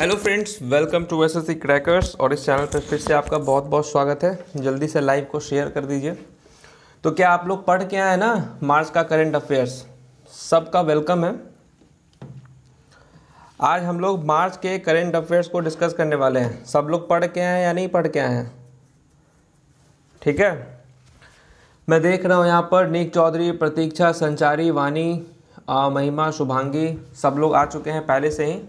Hello friends welcome to S S crackers और इस channel पर फिर से आपका बहुत बहुत स्वागत है जल्दी से लाइव को शेयर कर दीजिए तो क्या आप लोग पढ़ के आए ना मार्च का करंट अफेयर्स सबका वेलकम है आज हम लोग मार्च के करंट अफेयर्स को डिस्कस करने वाले हैं सब लोग पढ़ के आए या नहीं पढ़ के आए हैं ठीक है मैं देख रहा हूँ यहाँ पर नीक चौधरी प्रतीक्षा संचारी वानी आ, महिमा शुभांगी सब लोग आ चुके हैं पहले से ही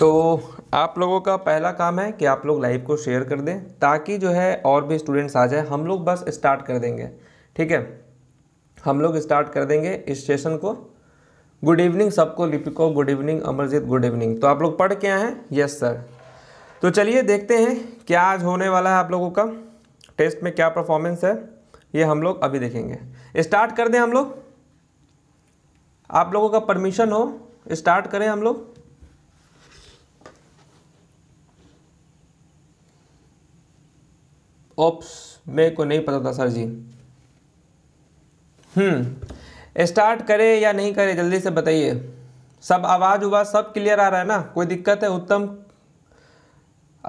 तो आप लोगों का पहला काम है कि आप लोग लाइव को शेयर कर दें ताकि जो है और भी स्टूडेंट्स आ जाए हम लोग बस स्टार्ट कर देंगे ठीक है हम लोग स्टार्ट कर देंगे इस सेशन को गुड इवनिंग सबको लिपिको good evening Amarjeet good evening तो आप लोग पढ़ के आए हैं यस सर तो चलिए देखते हैं क्या आज होने वाला है आप लोगों का टेस्ट में क्या परफॉर्मेंस है ये हम लोग अभी देखेंगे स्टार्ट कर दें हम लोग आप लोगों का परमिशन हो स्टार्ट करें हम लोग ऑप्स मेरे को नहीं पता था सर जी हम्म स्टार्ट करें या नहीं करें जल्दी से बताइए सब आवाज़ उवाज सब क्लियर आ रहा है ना कोई दिक्कत है उत्तम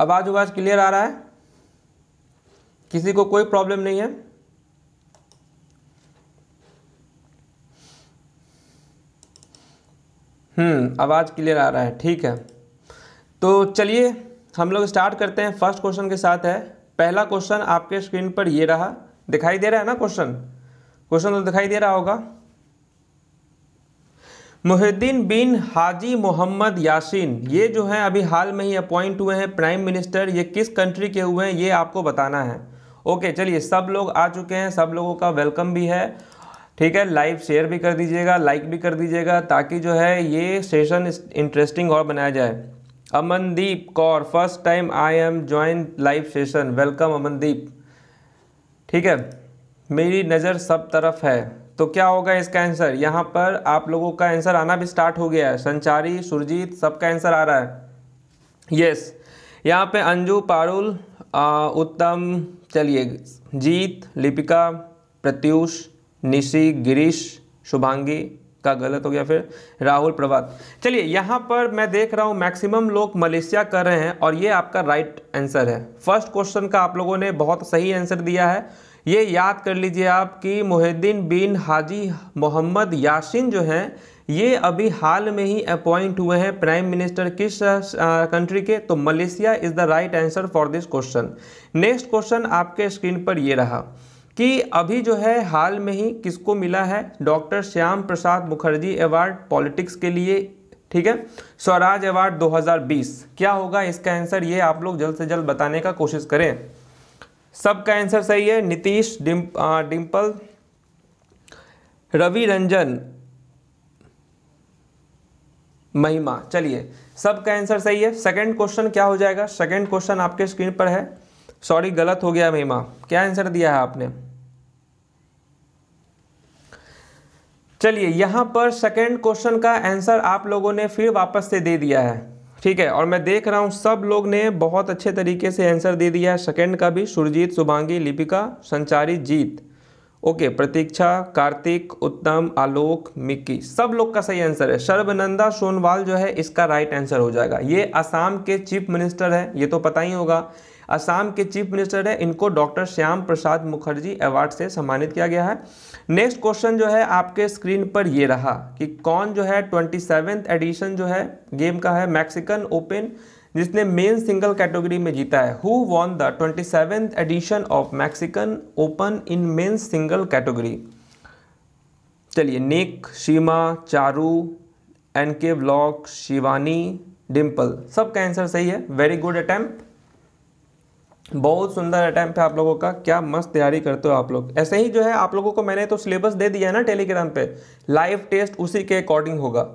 आवाज़ उवाज क्लियर आ रहा है किसी को कोई प्रॉब्लम नहीं है हम्म आवाज़ क्लियर आ रहा है ठीक है तो चलिए हम लोग स्टार्ट करते हैं फर्स्ट क्वेश्चन के साथ है पहला क्वेश्चन आपके स्क्रीन पर ये रहा दिखाई दे रहा है ना क्वेश्चन क्वेश्चन तो दिखाई दे रहा होगा मुहिद्दीन बिन हाजी मोहम्मद यासीन ये जो है अभी हाल में ही अपॉइंट हुए हैं प्राइम मिनिस्टर ये किस कंट्री के हुए हैं ये आपको बताना है ओके चलिए सब लोग आ चुके हैं सब लोगों का वेलकम भी है ठीक है लाइव शेयर भी कर दीजिएगा लाइक भी कर दीजिएगा ताकि जो है ये सेशन इंटरेस्टिंग और बनाया जाए Amandeep Kaur first time I am join live session welcome Amandeep ठीक है मेरी नज़र सब तरफ है तो क्या होगा इसका आंसर यहाँ पर आप लोगों का आंसर आना भी स्टार्ट हो गया है संचारी सुरजीत सबका आंसर आ रहा है यस यहाँ पे अंजू पारुल उत्तम चलिए जीत लिपिका प्रत्यूष निशी गिरीश शुभांगी का गलत हो गया फिर राहुल प्रभात चलिए यहाँ पर मैं देख रहा हूँ मैक्सिमम लोग मलेशिया कर रहे हैं और ये आपका राइट आंसर है फर्स्ट क्वेश्चन का आप लोगों ने बहुत सही आंसर दिया है ये याद कर लीजिए आप कि मोहिद्दीन बिन हाजी मोहम्मद यासिन जो हैं ये अभी हाल में ही अपॉइंट हुए हैं प्राइम मिनिस्टर किस कंट्री के तो Malaysia is the right answer for this question next question आपके स्क्रीन पर ये रहा कि अभी जो है हाल में ही किसको मिला है doctor Shyam Prasad Mukherjee award politics के लिए ठीक है स्वराज अवार्ड 2020 क्या होगा इसका आंसर ये आप लोग जल्द से जल्द बताने का कोशिश करें सबका आंसर सही है नीतीश डिम्प, डिम्पल रवि रंजन महिमा चलिए सबका आंसर सही है सेकंड क्वेश्चन क्या हो जाएगा सेकंड क्वेश्चन आपके स्क्रीन पर है सॉरी गलत हो गया मेमा क्या आंसर दिया है आपने चलिए यहां पर सेकेंड क्वेश्चन का आंसर आप लोगों ने फिर वापस से दे दिया है ठीक है और मैं देख रहा हूं सब लोग ने बहुत अच्छे तरीके से आंसर दे दिया है सेकेंड का भी सुरजीत सुभांगी लिपिका संचारी जीत ओके प्रतीक्षा कार्तिक उत्तम आलोक मिक्की सब लोग का सही आंसर है सर्वनंदा सोनवाल जो है इसका राइट आंसर हो जाएगा ये आसाम के चीफ मिनिस्टर है ये तो पता ही होगा असम के चीफ मिनिस्टर है इनको डॉक्टर श्याम प्रसाद मुखर्जी अवार्ड से सम्मानित किया गया है नेक्स्ट क्वेश्चन जो है आपके स्क्रीन पर ये रहा कि कौन जो है ट्वेंटी एडिशन जो है गेम का है मैक्सिकन ओपन जिसने मेन सिंगल कैटेगरी में जीता है who won the twenty seventh edition of Mexican open in men single category चलिए नेक शीमा चारू एन के ब्लॉक शिवानी डिम्पल सबका आंसर सही है वेरी गुड अटैम्प्ट बहुत सुंदर अटैम्प्ट है आप लोगों का क्या मस्त तैयारी करते हो आप लोग ऐसे ही जो है आप लोगों को मैंने तो सिलेबस दे दिया है ना टेलीग्राम पे लाइव टेस्ट उसी के अकॉर्डिंग होगा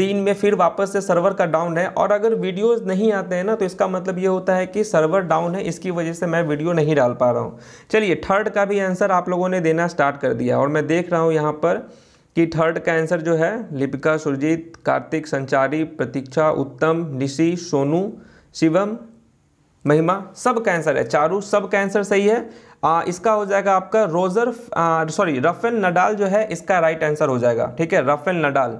दिन में फिर वापस से सर्वर का डाउन है और अगर वीडियोस नहीं आते हैं ना तो इसका मतलब ये होता है कि सर्वर डाउन है इसकी वजह से मैं वीडियो नहीं डाल पा रहा हूँ चलिए थर्ड का भी आंसर आप लोगों ने देना स्टार्ट कर दिया और मैं देख रहा हूँ यहाँ पर कि थर्ड का आंसर जो है लिपिका सुरजीत कार्तिक संचारी प्रतीक्षा उत्तम निशी सोनू शिवम महिमा सब कैंसर है चारू सब कैंसर सही है आ, इसका हो जाएगा आपका रोजर सॉरी रफेल नडाल जो है इसका राइट आंसर हो जाएगा ठीक है रफेल नडाल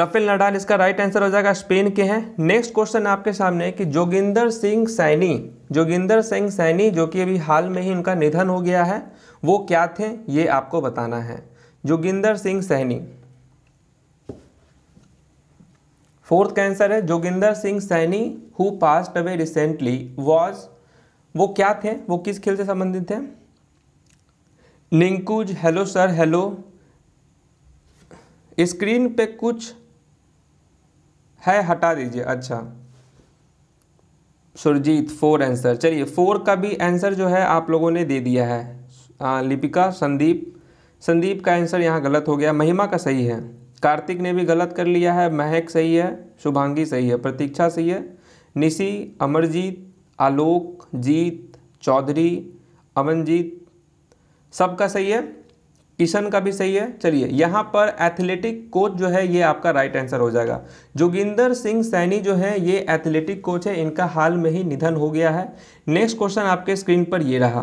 रफेल नडाल इसका राइट आंसर हो जाएगा स्पेन के हैं नेक्स्ट क्वेश्चन आपके सामने कि जोगिंदर सिंह सैनी जोगिंदर सिंह सैनी जो कि अभी हाल में ही उनका निधन हो गया है वो क्या थे ये आपको बताना है जोगिंदर सिंह सैनी फोर्थ कैंसर है Joginder Singh Saini who passed away recently was वो क्या थे वो किस खेल से संबंधित थे निंकुज हेलो सर हेलो स्क्रीन पे कुछ है हटा दीजिए अच्छा सुरजीत फोर आंसर चलिए फोर का भी आंसर जो है आप लोगों ने दे दिया है हाँ, लिपिका संदीप संदीप का आंसर यहाँ गलत हो गया महिमा का सही है कार्तिक ने भी गलत कर लिया है महक सही है शुभांगी सही है प्रतीक्षा सही है निशी अमरजीत आलोक जीत चौधरी अमनजीत सबका सही है किशन का भी सही है चलिए यहाँ पर एथलेटिक कोच जो है ये आपका राइट आंसर हो जाएगा जोगिंदर सिंह सैनी जो है ये एथलेटिक कोच है इनका हाल में ही निधन हो गया है नेक्स्ट क्वेश्चन आपके स्क्रीन पर ये रहा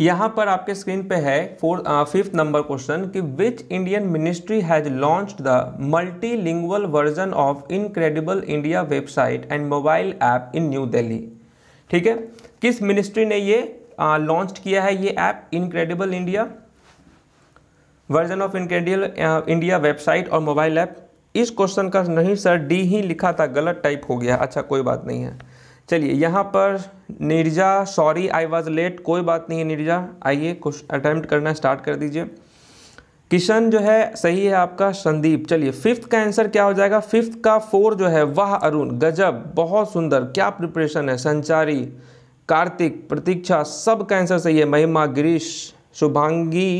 यहाँ पर आपके स्क्रीन पे है फोर्थ फिफ्थ नंबर क्वेश्चन कि which Indian ministry has launch the multilingual version of Incredible India website and mobile app in New Delhi ठीक है किस मिनिस्ट्री ने ये लॉन्च uh, किया है ये app Incredible India version of Incredible India website और मोबाइल ऐप इस क्वेश्चन का नहीं सर डी ही लिखा था गलत टाइप हो गया अच्छा कोई बात नहीं है चलिए यहाँ पर Nirja sorry I was late कोई बात नहीं है निर्जा आइए कुछ अटैम्प्ट करना स्टार्ट कर दीजिए किशन जो है सही है आपका संदीप चलिए फिफ्थ का आंसर क्या हो जाएगा फिफ्थ का फोर जो है वाह अरुण गजब बहुत सुंदर क्या प्रिपरेशन है संचारी कार्तिक प्रतीक्षा सब का आंसर सही है Mahima Girish Shubhangi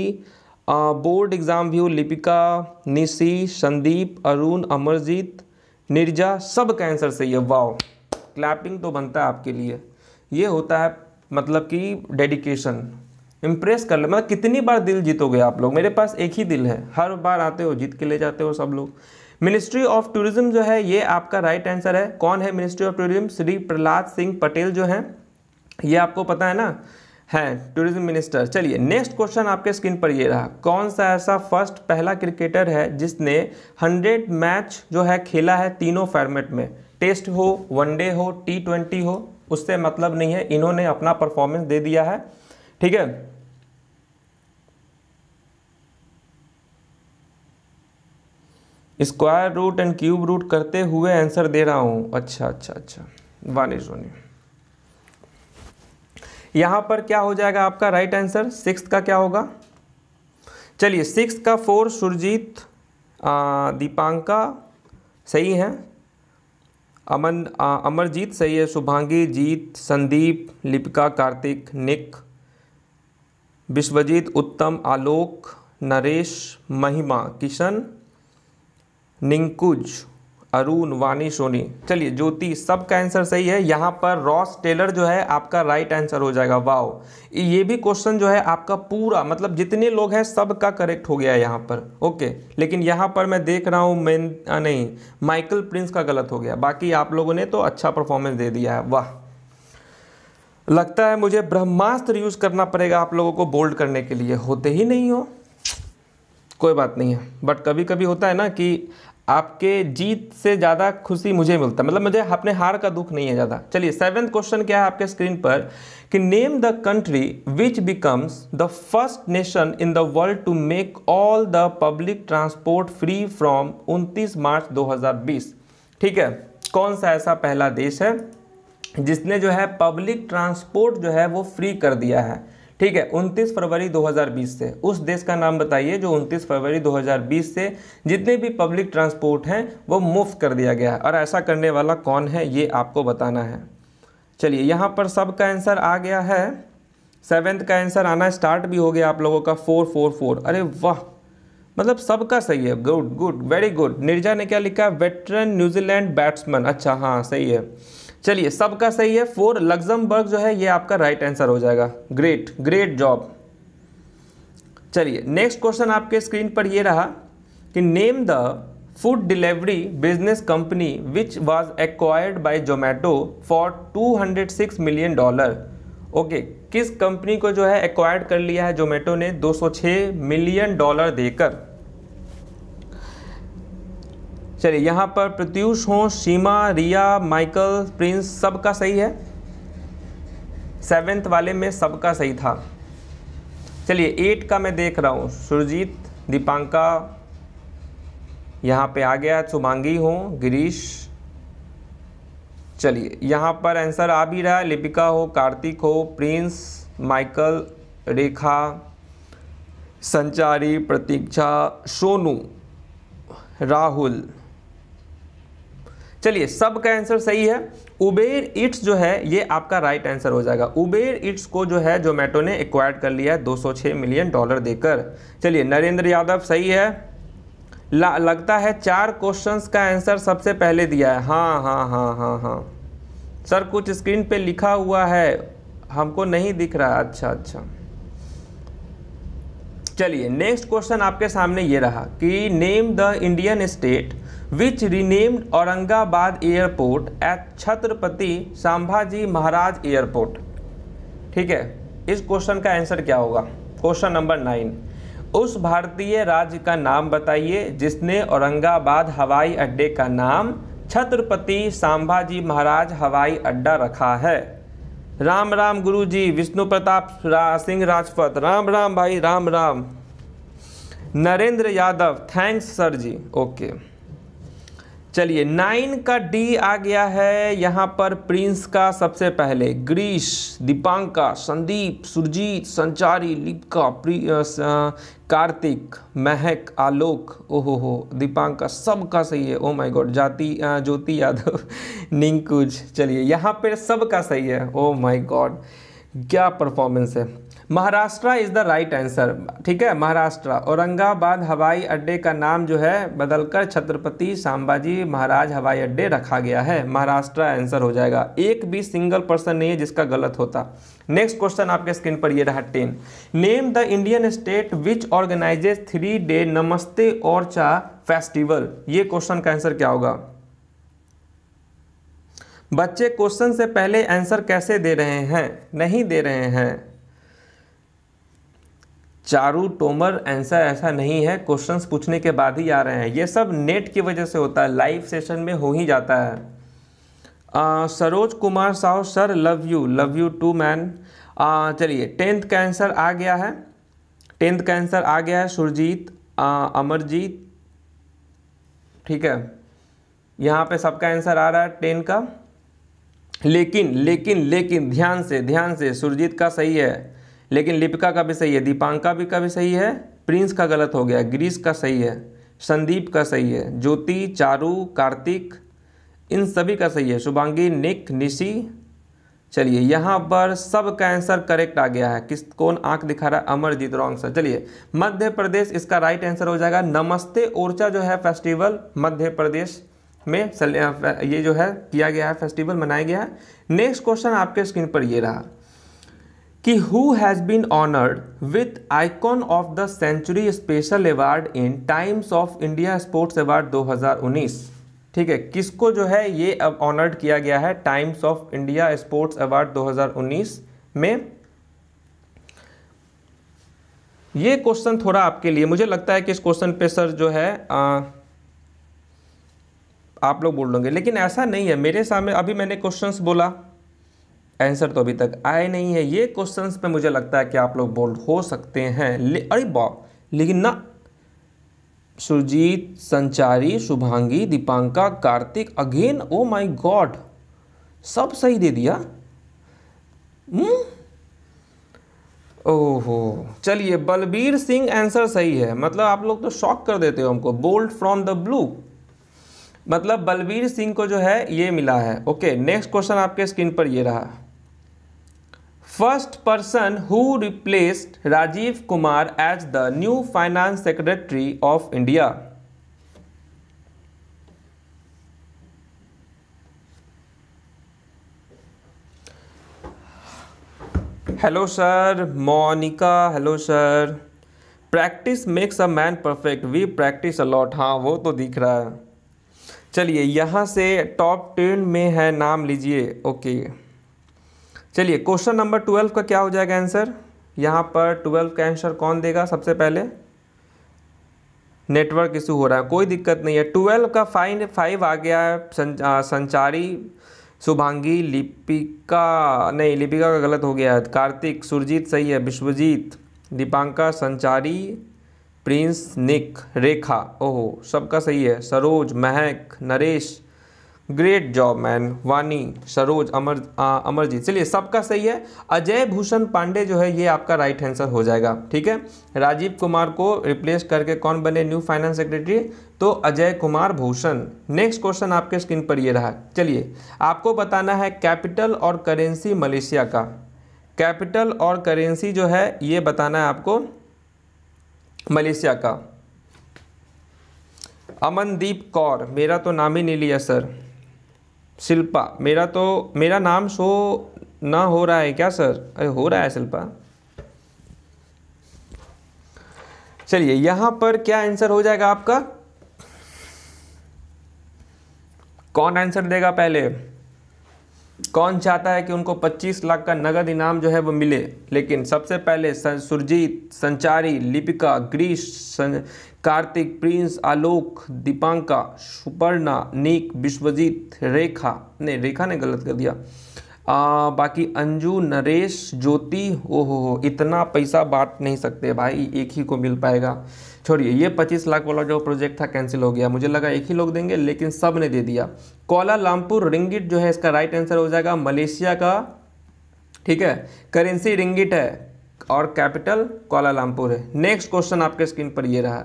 board exam view Lipika Nishi Sandeep Arun Amarjeet Nirja सब का आंसर सही है वाह क्लैपिंग तो बनता है आपके लिए ये होता है मतलब कि डेडिकेशन इम्प्रेस कर ले मतलब कितनी बार दिल जीतोगे आप लोग मेरे पास एक ही दिल है हर बार आते हो जीत के ले जाते हो सब लोग मिनिस्ट्री ऑफ टूरिज्म जो है ये आपका राइट right आंसर है कौन है ministry of tourism Shri Prahlad Singh Patel जो हैं ये आपको पता है ना है टूरिज्म मिनिस्टर चलिए नेक्स्ट क्वेश्चन आपके स्क्रीन पर ये रहा कौन सा ऐसा फर्स्ट पहला क्रिकेटर है जिसने हंड्रेड मैच जो है खेला है तीनों फॉर्मेट में टेस्ट हो वनडे हो टी ट्वेंटी हो उससे मतलब नहीं है इन्होंने अपना परफॉर्मेंस दे दिया है ठीक है square root and cube root करते हुए आंसर दे रहा हूं अच्छा अच्छा अच्छा वन इज वन पर क्या हो जाएगा आपका राइट आंसर सिक्स का क्या होगा चलिए सिक्स का फोर सुरजीत दीपांका सही है अमन अमरजीत सही है शुभांगी जीत संदीप लिपिका कार्तिक निक विश्वजीत उत्तम आलोक नरेश महिमा किशन निंकुज अरुण वानी सोनी चलिए ज्योति सबका आंसर सही है यहाँ पर रॉस टेलर जो है आपका राइट आंसर हो जाएगा वाओ ये भी क्वेश्चन जो है आपका पूरा मतलब जितने लोग हैं सब का करेक्ट हो गया है यहाँ पर ओके लेकिन यहाँ पर मैं देख रहा हूँ मैं नहीं माइकल प्रिंस का गलत हो गया बाकी आप लोगों ने तो अच्छा परफॉर्मेंस दे दिया है वाह लगता है मुझे ब्रह्मास्त्र यूज़ करना पड़ेगा आप लोगों को बोल्ड करने के लिए होते ही नहीं हो कोई बात नहीं है बट कभी कभी होता है ना कि आपके जीत से ज़्यादा खुशी मुझे मिलता मतलब मुझे अपने हार का दुख नहीं है ज़्यादा चलिए सेवेंथ क्वेश्चन क्या है आपके स्क्रीन पर कि name the country which becomes the first nation in the world to make all the public transport free from 29 March 2020 ठीक है कौन सा ऐसा पहला देश है जिसने जो है पब्लिक ट्रांसपोर्ट जो है वो फ्री कर दिया है ठीक है 29 फरवरी 2020 से उस देश का नाम बताइए जो 29 फरवरी 2020 से जितने भी पब्लिक ट्रांसपोर्ट हैं वो मुफ्त कर दिया गया है और ऐसा करने वाला कौन है ये आपको बताना है चलिए यहाँ पर सब का आंसर आ गया है सेवेंथ का आंसर आना स्टार्ट भी हो गया आप लोगों का फोर फोर फोर अरे वाह मतलब सबका सही है good good very good Nirja ने क्या लिखा है वेटरन न्यूजीलैंड बैट्समैन अच्छा हाँ सही है चलिए सबका सही है फोर लग्जमबर्ग जो है ये आपका राइट आंसर हो जाएगा ग्रेट ग्रेट जॉब चलिए नेक्स्ट क्वेश्चन आपके स्क्रीन पर ये रहा कि name the food delivery business company which was acquired by Zomato for 206 million dollar okay किस कंपनी को जो है एक्वायर्ड कर लिया है जोमेटो ने 206 मिलियन डॉलर देकर चलिए यहाँ पर प्रत्यूष हो सीमा रिया माइकल प्रिंस सबका सही है सेवेंथ वाले में सबका सही था चलिए एट का मैं देख रहा हूँ सुरजीत दीपांका यहाँ पे आ गया शुभांगी हो गिरीश चलिए यहाँ पर आंसर आ भी रहा है लिपिका हो कार्तिक हो प्रिंस माइकल रेखा संचारी प्रतीक्षा सोनू राहुल चलिए सब का आंसर सही है उबेर इट्स जो है ये आपका राइट आंसर हो जाएगा उबेर इट्स को जो है जोमेटो ने एक्वायर कर लिया है 206 मिलियन डॉलर देकर चलिए नरेंद्र यादव सही है लगता है चार क्वेश्चंस का आंसर सबसे पहले दिया है हाँ हाँ हाँ हाँ हाँ सर कुछ स्क्रीन पे लिखा हुआ है हमको नहीं दिख रहा अच्छा अच्छा चलिए नेक्स्ट क्वेश्चन आपके सामने ये रहा कि name the Indian state which renamed Aurangabad airport at Chhatrapati Sambhaji Maharaj airport ठीक है इस क्वेश्चन का आंसर क्या होगा क्वेश्चन नंबर नाइन उस भारतीय राज्य का नाम बताइए जिसने औरंगाबाद हवाई अड्डे का नाम छत्रपति संभाजी महाराज हवाई अड्डा रखा है राम राम गुरु जी विष्णु प्रताप सिंह राजपथ राम राम भाई राम राम Narendra Yadav thanks sir ji okay okay. चलिए नाइन का डी आ गया है यहाँ पर प्रिंस का सबसे पहले ग्रीश दीपांका संदीप सुरजीत संचारी लिपका कार्तिक महक आलोक ओहो हो दीपांका सबका सही है ओ माय गॉड जाति ज्योति यादव निंकुज चलिए यहाँ पर सबका सही है ओ माय गॉड क्या परफॉर्मेंस है Maharashtra is the right answer ठीक है महाराष्ट्र औरंगाबाद हवाई अड्डे का नाम जो है बदलकर छत्रपति सांभाजी महाराज हवाई अड्डे रखा गया है महाराष्ट्र आंसर हो जाएगा एक भी सिंगल पर्सन नहीं है जिसका गलत होता नेक्स्ट क्वेश्चन आपके स्क्रीन पर ये रहा ten name the Indian state which organizes three day नमस्ते और चा फेस्टिवल ये क्वेश्चन का आंसर क्या होगा बच्चे क्वेश्चन से पहले आंसर कैसे दे रहे हैं नहीं दे रहे हैं चारू टोमर आंसर ऐसा नहीं है क्वेश्चंस पूछने के बाद ही आ रहे हैं ये सब नेट की वजह से होता है लाइव सेशन में हो ही जाता है आ, Saroj Kumar Sahu sir love you love you too man चलिए टेंथ का आंसर आ गया है टेंथ का आंसर आ गया है सुरजीत अमरजीत ठीक है यहाँ पे सबका आंसर आ रहा है टेन का लेकिन लेकिन लेकिन ध्यान से ध्यान से सुरजीत का सही है लेकिन लिपिका का भी सही है दीपांका भी का भी सही है प्रिंस का गलत हो गया ग्रीस का सही है संदीप का सही है ज्योति चारू कार्तिक इन सभी का सही है शुभांगी निक निशी चलिए यहाँ पर सब का आंसर करेक्ट आ गया है किस कौन आंख दिखा रहा है अमरजीत रॉन्ग सर चलिए मध्य प्रदेश इसका राइट आंसर हो जाएगा नमस्ते ओरचा जो है फेस्टिवल मध्य प्रदेश में ये जो है किया गया है फेस्टिवल मनाया गया है नेक्स्ट क्वेश्चन आपके स्क्रीन पर ये रहा कि who has been honoured with icon of the century special award in Times of India sports award 2019 ठीक है किसको जो है ये अब ऑनर्ड किया गया है Times of India sports award 2019 में ये क्वेश्चन थोड़ा आपके लिए मुझे लगता है कि इस क्वेश्चन पे सर जो है आ, आप लोग बोल लोगे लेकिन ऐसा नहीं है मेरे सामने अभी मैंने क्वेश्चंस बोला आंसर तो अभी तक आए नहीं है ये क्वेश्चंस पे मुझे लगता है कि आप लोग बोल्ड हो सकते हैं अरे बाप लेकिन ना Surjeet Sanchari Shubhangi Deepanka Kartik again oh my god सब सही दे दिया हुँ? हम्म? ओहो चलिए बलबीर सिंह आंसर सही है मतलब आप लोग तो शॉक कर देते हो हमको बोल्ड फ्रॉम द ब्लू मतलब बलबीर सिंह को जो है ये मिला है ओके नेक्स्ट क्वेश्चन आपके स्क्रीन पर ये रहा first person who replaced Rajiv Kumar as the new finance secretary of India hello sir Monika hello sir practice makes a man perfect we practice a lot हाँ वो तो दिख रहा है चलिए यहाँ से टॉप टेन में है नाम लीजिए ओके okay. चलिए क्वेश्चन नंबर ट्वेल्व का क्या हो जाएगा आंसर यहाँ पर ट्वेल्व का आंसर कौन देगा सबसे पहले नेटवर्क इशू हो रहा है कोई दिक्कत नहीं है ट्वेल्व का फाइन फाइव आ गया है संचारी शुभांगी लिपिका नहीं लिपिका का गलत हो गया है कार्तिक सुरजीत सही है विश्वजीत दीपांका संचारी प्रिंस निक रेखा ओहो सबका सही है सरोज महक नरेश ग्रेट जॉब मैन वानी सरोज अमर अमरजीत चलिए सबका सही है अजय भूषण पांडे जो है ये आपका राइट आंसर हो जाएगा ठीक है राजीव कुमार को रिप्लेस करके कौन बने न्यू फाइनेंस सेक्रेटरी तो अजय कुमार भूषण नेक्स्ट क्वेश्चन आपके स्क्रीन पर ये रहा चलिए आपको बताना है कैपिटल और करेंसी मलेशिया का कैपिटल और करेंसी जो है ये बताना है आपको मलेशिया का अमनदीप कौर मेरा तो नाम ही नहीं लिया सर शिल्पा मेरा तो मेरा नाम शो ना हो रहा है क्या सर अरे हो रहा है शिल्पा चलिए यहां पर क्या आंसर हो जाएगा आपका कौन आंसर देगा पहले कौन चाहता है कि उनको 25 लाख का नगद इनाम जो है वो मिले लेकिन सबसे पहले सुरजीत संचारी लिपिका ग्रीश सं, कार्तिक प्रिंस आलोक दीपांका सुपर्णा नीक विश्वजीत रेखा ने रेखा ने गलत कर दिया आ, बाकी अंजू नरेश ज्योति ओहो हो इतना पैसा बांट नहीं सकते भाई एक ही को मिल पाएगा छोड़िए ये 25 लाख वाला जो प्रोजेक्ट था कैंसिल हो गया मुझे लगा एक ही लोग देंगे लेकिन सब ने दे दिया कोला लामपुर रिंगिट जो है इसका राइट आंसर हो जाएगा मलेशिया का ठीक है करेंसी रिंगिट है और कैपिटल लामपुर है नेक्स्ट क्वेश्चन आपके स्क्रीन पर ये रहा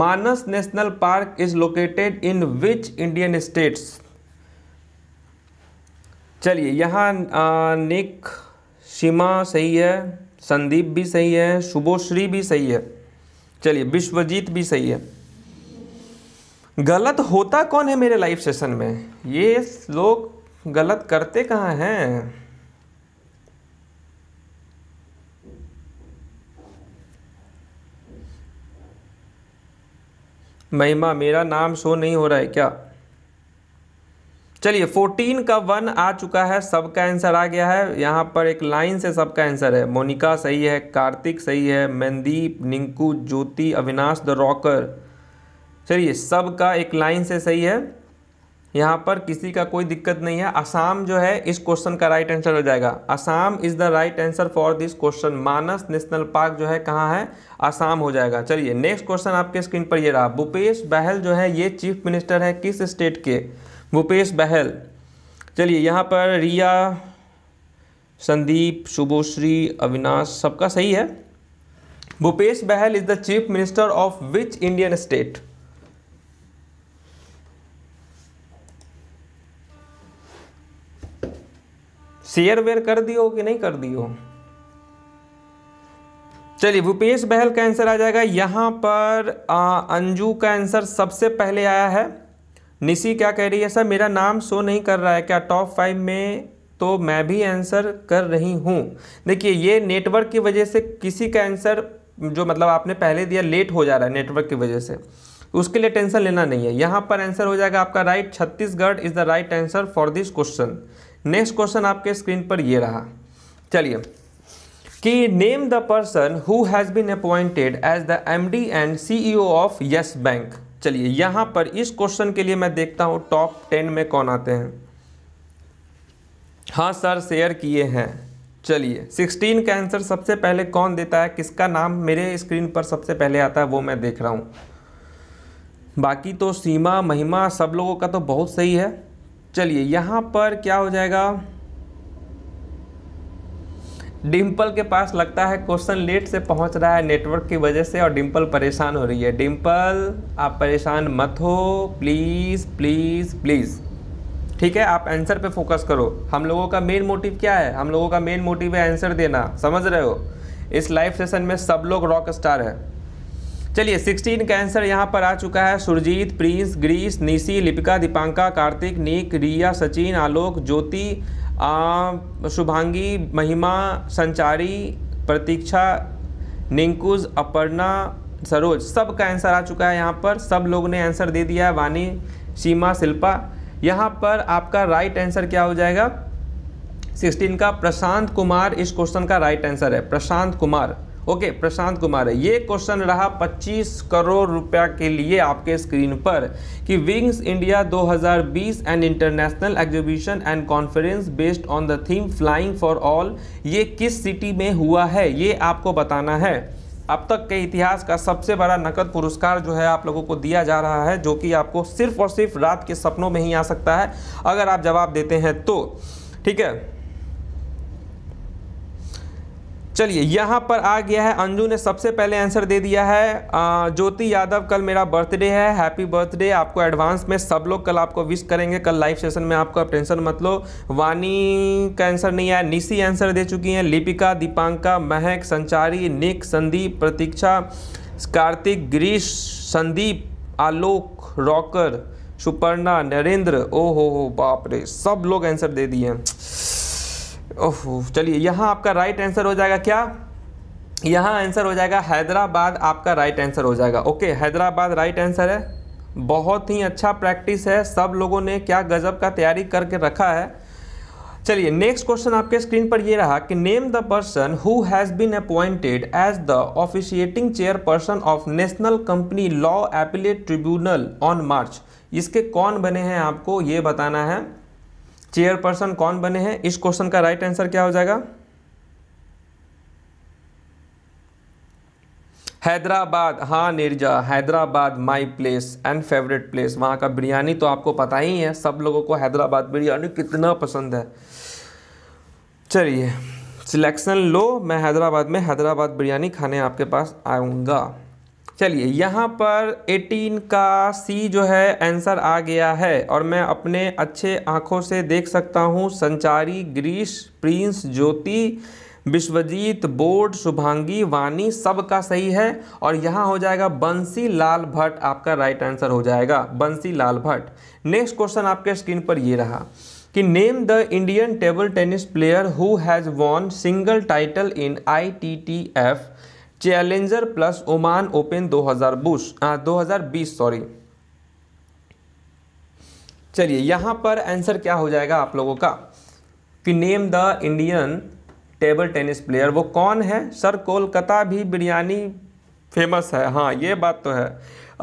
Manas national park is located in which Indian states चलिए यहाँ निक सीमा सही है संदीप भी सही है शुभोश्री भी सही है चलिए विश्वजीत भी सही है गलत होता कौन है मेरे लाइव सेशन में ये लोग गलत करते कहाँ हैं महिमा मेरा नाम शो नहीं हो रहा है क्या चलिए फोर्टीन का वन आ चुका है सबका आंसर आ गया है यहाँ पर एक लाइन से सबका आंसर है मोनिका सही है कार्तिक सही है मनदीप निंकू ज्योति अविनाश द रॉकर चलिए सबका एक लाइन से सही है यहाँ पर किसी का कोई दिक्कत नहीं है असम जो है इस क्वेश्चन का राइट आंसर हो जाएगा Assam is the right answer for this question Manas national park जो है कहाँ है असम हो जाएगा चलिए नेक्स्ट क्वेश्चन आपके स्क्रीन पर ये रहा भूपेश बहल जो है ये चीफ मिनिस्टर है किस स्टेट के भूपेश बहल चलिए यहाँ पर रिया संदीप शुभोश्री अविनाश सबका सही है Bhupesh Baghel is the chief minister of which Indian state share where कर दियो कि नहीं कर दियो चलिए भूपेश बहल का आंसर आ जाएगा यहाँ पर अंजू का आंसर सबसे पहले आया है निशी क्या कह रही है सर मेरा नाम शो नहीं कर रहा है क्या टॉप फाइव में तो मैं भी आंसर कर रही हूँ देखिए ये नेटवर्क की वजह से किसी का आंसर जो मतलब आपने पहले दिया लेट हो जा रहा है नेटवर्क की वजह से उसके लिए टेंशन लेना नहीं है यहाँ पर आंसर हो जाएगा आपका right Chhattisgarh is the right answer for this question next question आपके स्क्रीन पर ये रहा चलिए कि name the person who has been appointed as the MD and CEO of Yes Bank चलिए यहाँ पर इस क्वेश्चन के लिए मैं देखता हूँ टॉप टेन में कौन आते हैं हाँ सर शेयर किए हैं चलिए सिक्सटीन का आंसर सबसे पहले कौन देता है किसका नाम मेरे स्क्रीन पर सबसे पहले आता है वो मैं देख रहा हूँ बाकी तो सीमा महिमा सब लोगों का तो बहुत सही है चलिए यहाँ पर क्या हो जाएगा डिम्पल के पास लगता है क्वेश्चन लेट से पहुंच रहा है नेटवर्क की वजह से और डिम्पल परेशान हो रही है डिम्पल आप परेशान मत हो प्लीज़ प्लीज़ प्लीज़ ठीक है आप आंसर पे फोकस करो हम लोगों का मेन मोटिव क्या है हम लोगों का मेन मोटिव है आंसर देना समझ रहे हो इस लाइव सेशन में सब लोग रॉक स्टार है चलिए 16 का आंसर यहाँ पर आ चुका है सुरजीत प्रिंस ग्रीस निशी लिपिका दीपांका कार्तिक नीक रिया सचिन आलोक ज्योति शुभांगी महिमा संचारी प्रतीक्षा निंकुज अपर्णा सरोज सब का आंसर आ चुका है यहाँ पर सब लोग ने आंसर दे दिया है वानी सीमा शिल्पा यहाँ पर आपका राइट आंसर क्या हो जाएगा 16 का प्रशांत कुमार इस क्वेश्चन का राइट आंसर है प्रशांत कुमार ओके प्रशांत कुमार है ये क्वेश्चन रहा 25 करोड़ रुपया के लिए आपके स्क्रीन पर कि wings India 2020 and international exhibition and conference based on the theme flying for all ये किस सिटी में हुआ है ये आपको बताना है अब तक के इतिहास का सबसे बड़ा नकद पुरस्कार जो है आप लोगों को दिया जा रहा है जो कि आपको सिर्फ और सिर्फ रात के सपनों में ही आ सकता है अगर आप जवाब देते हैं तो ठीक है चलिए यहाँ पर आ गया है अंजू ने सबसे पहले आंसर दे दिया है ज्योति यादव कल मेरा बर्थडे है हैप्पी बर्थडे आपको एडवांस में सब लोग कल आपको विश करेंगे कल लाइव सेशन में आपका टेंशन मत लो वानी का आंसर नहीं आया निशी आंसर दे चुकी हैं लिपिका दीपांका महक संचारी निक संदीप प्रतीक्षा कार्तिक गिरीश संदीप आलोक रॉकर सुपर्णा नरेंद्र ओ हो हो बाप रे सब लोग आंसर दे दिए हैं ओह चलिए यहाँ आपका राइट आंसर हो जाएगा क्या यहाँ आंसर हो जाएगा हैदराबाद आपका राइट आंसर हो जाएगा ओके हैदराबाद राइट आंसर है बहुत ही अच्छा प्रैक्टिस है सब लोगों ने क्या गज़ब का तैयारी करके रखा है चलिए नेक्स्ट क्वेश्चन आपके स्क्रीन पर ये रहा कि name the person who has been appointed as the officiating chairperson of national company law appellate tribunal on March इसके कौन बने हैं आपको ये बताना है चेयरपर्सन कौन बने हैं इस क्वेश्चन का राइट आंसर क्या हो जाएगा हैदराबाद हाँ Nirja Hyderabad my place and favourite place वहाँ का बिरयानी तो आपको पता ही है सब लोगों को हैदराबाद बिरयानी कितना पसंद है चलिए सिलेक्शन लो मैं हैदराबाद में हैदराबाद बिरयानी खाने आपके पास आऊँगा चलिए यहाँ पर 18 का सी जो है आंसर आ गया है और मैं अपने अच्छे आँखों से देख सकता हूँ संचारी ग्रीस प्रिंस ज्योति विश्वजीत बोर्ड शुभांगी वानी सब का सही है और यहाँ हो जाएगा बंसी लाल भट्ट आपका राइट आंसर हो जाएगा बंसी लाल भट्ट नेक्स्ट क्वेश्चन आपके स्क्रीन पर ये रहा कि name the Indian table tennis player who has won single title in I T T F challenger plus Oman open 2000 बुश हजार बीस सॉरी चलिए यहाँ पर आंसर क्या हो जाएगा आप लोगों का कि name the Indian table tennis player वो कौन है सर कोलकाता भी बिरयानी फेमस है हाँ ये बात तो है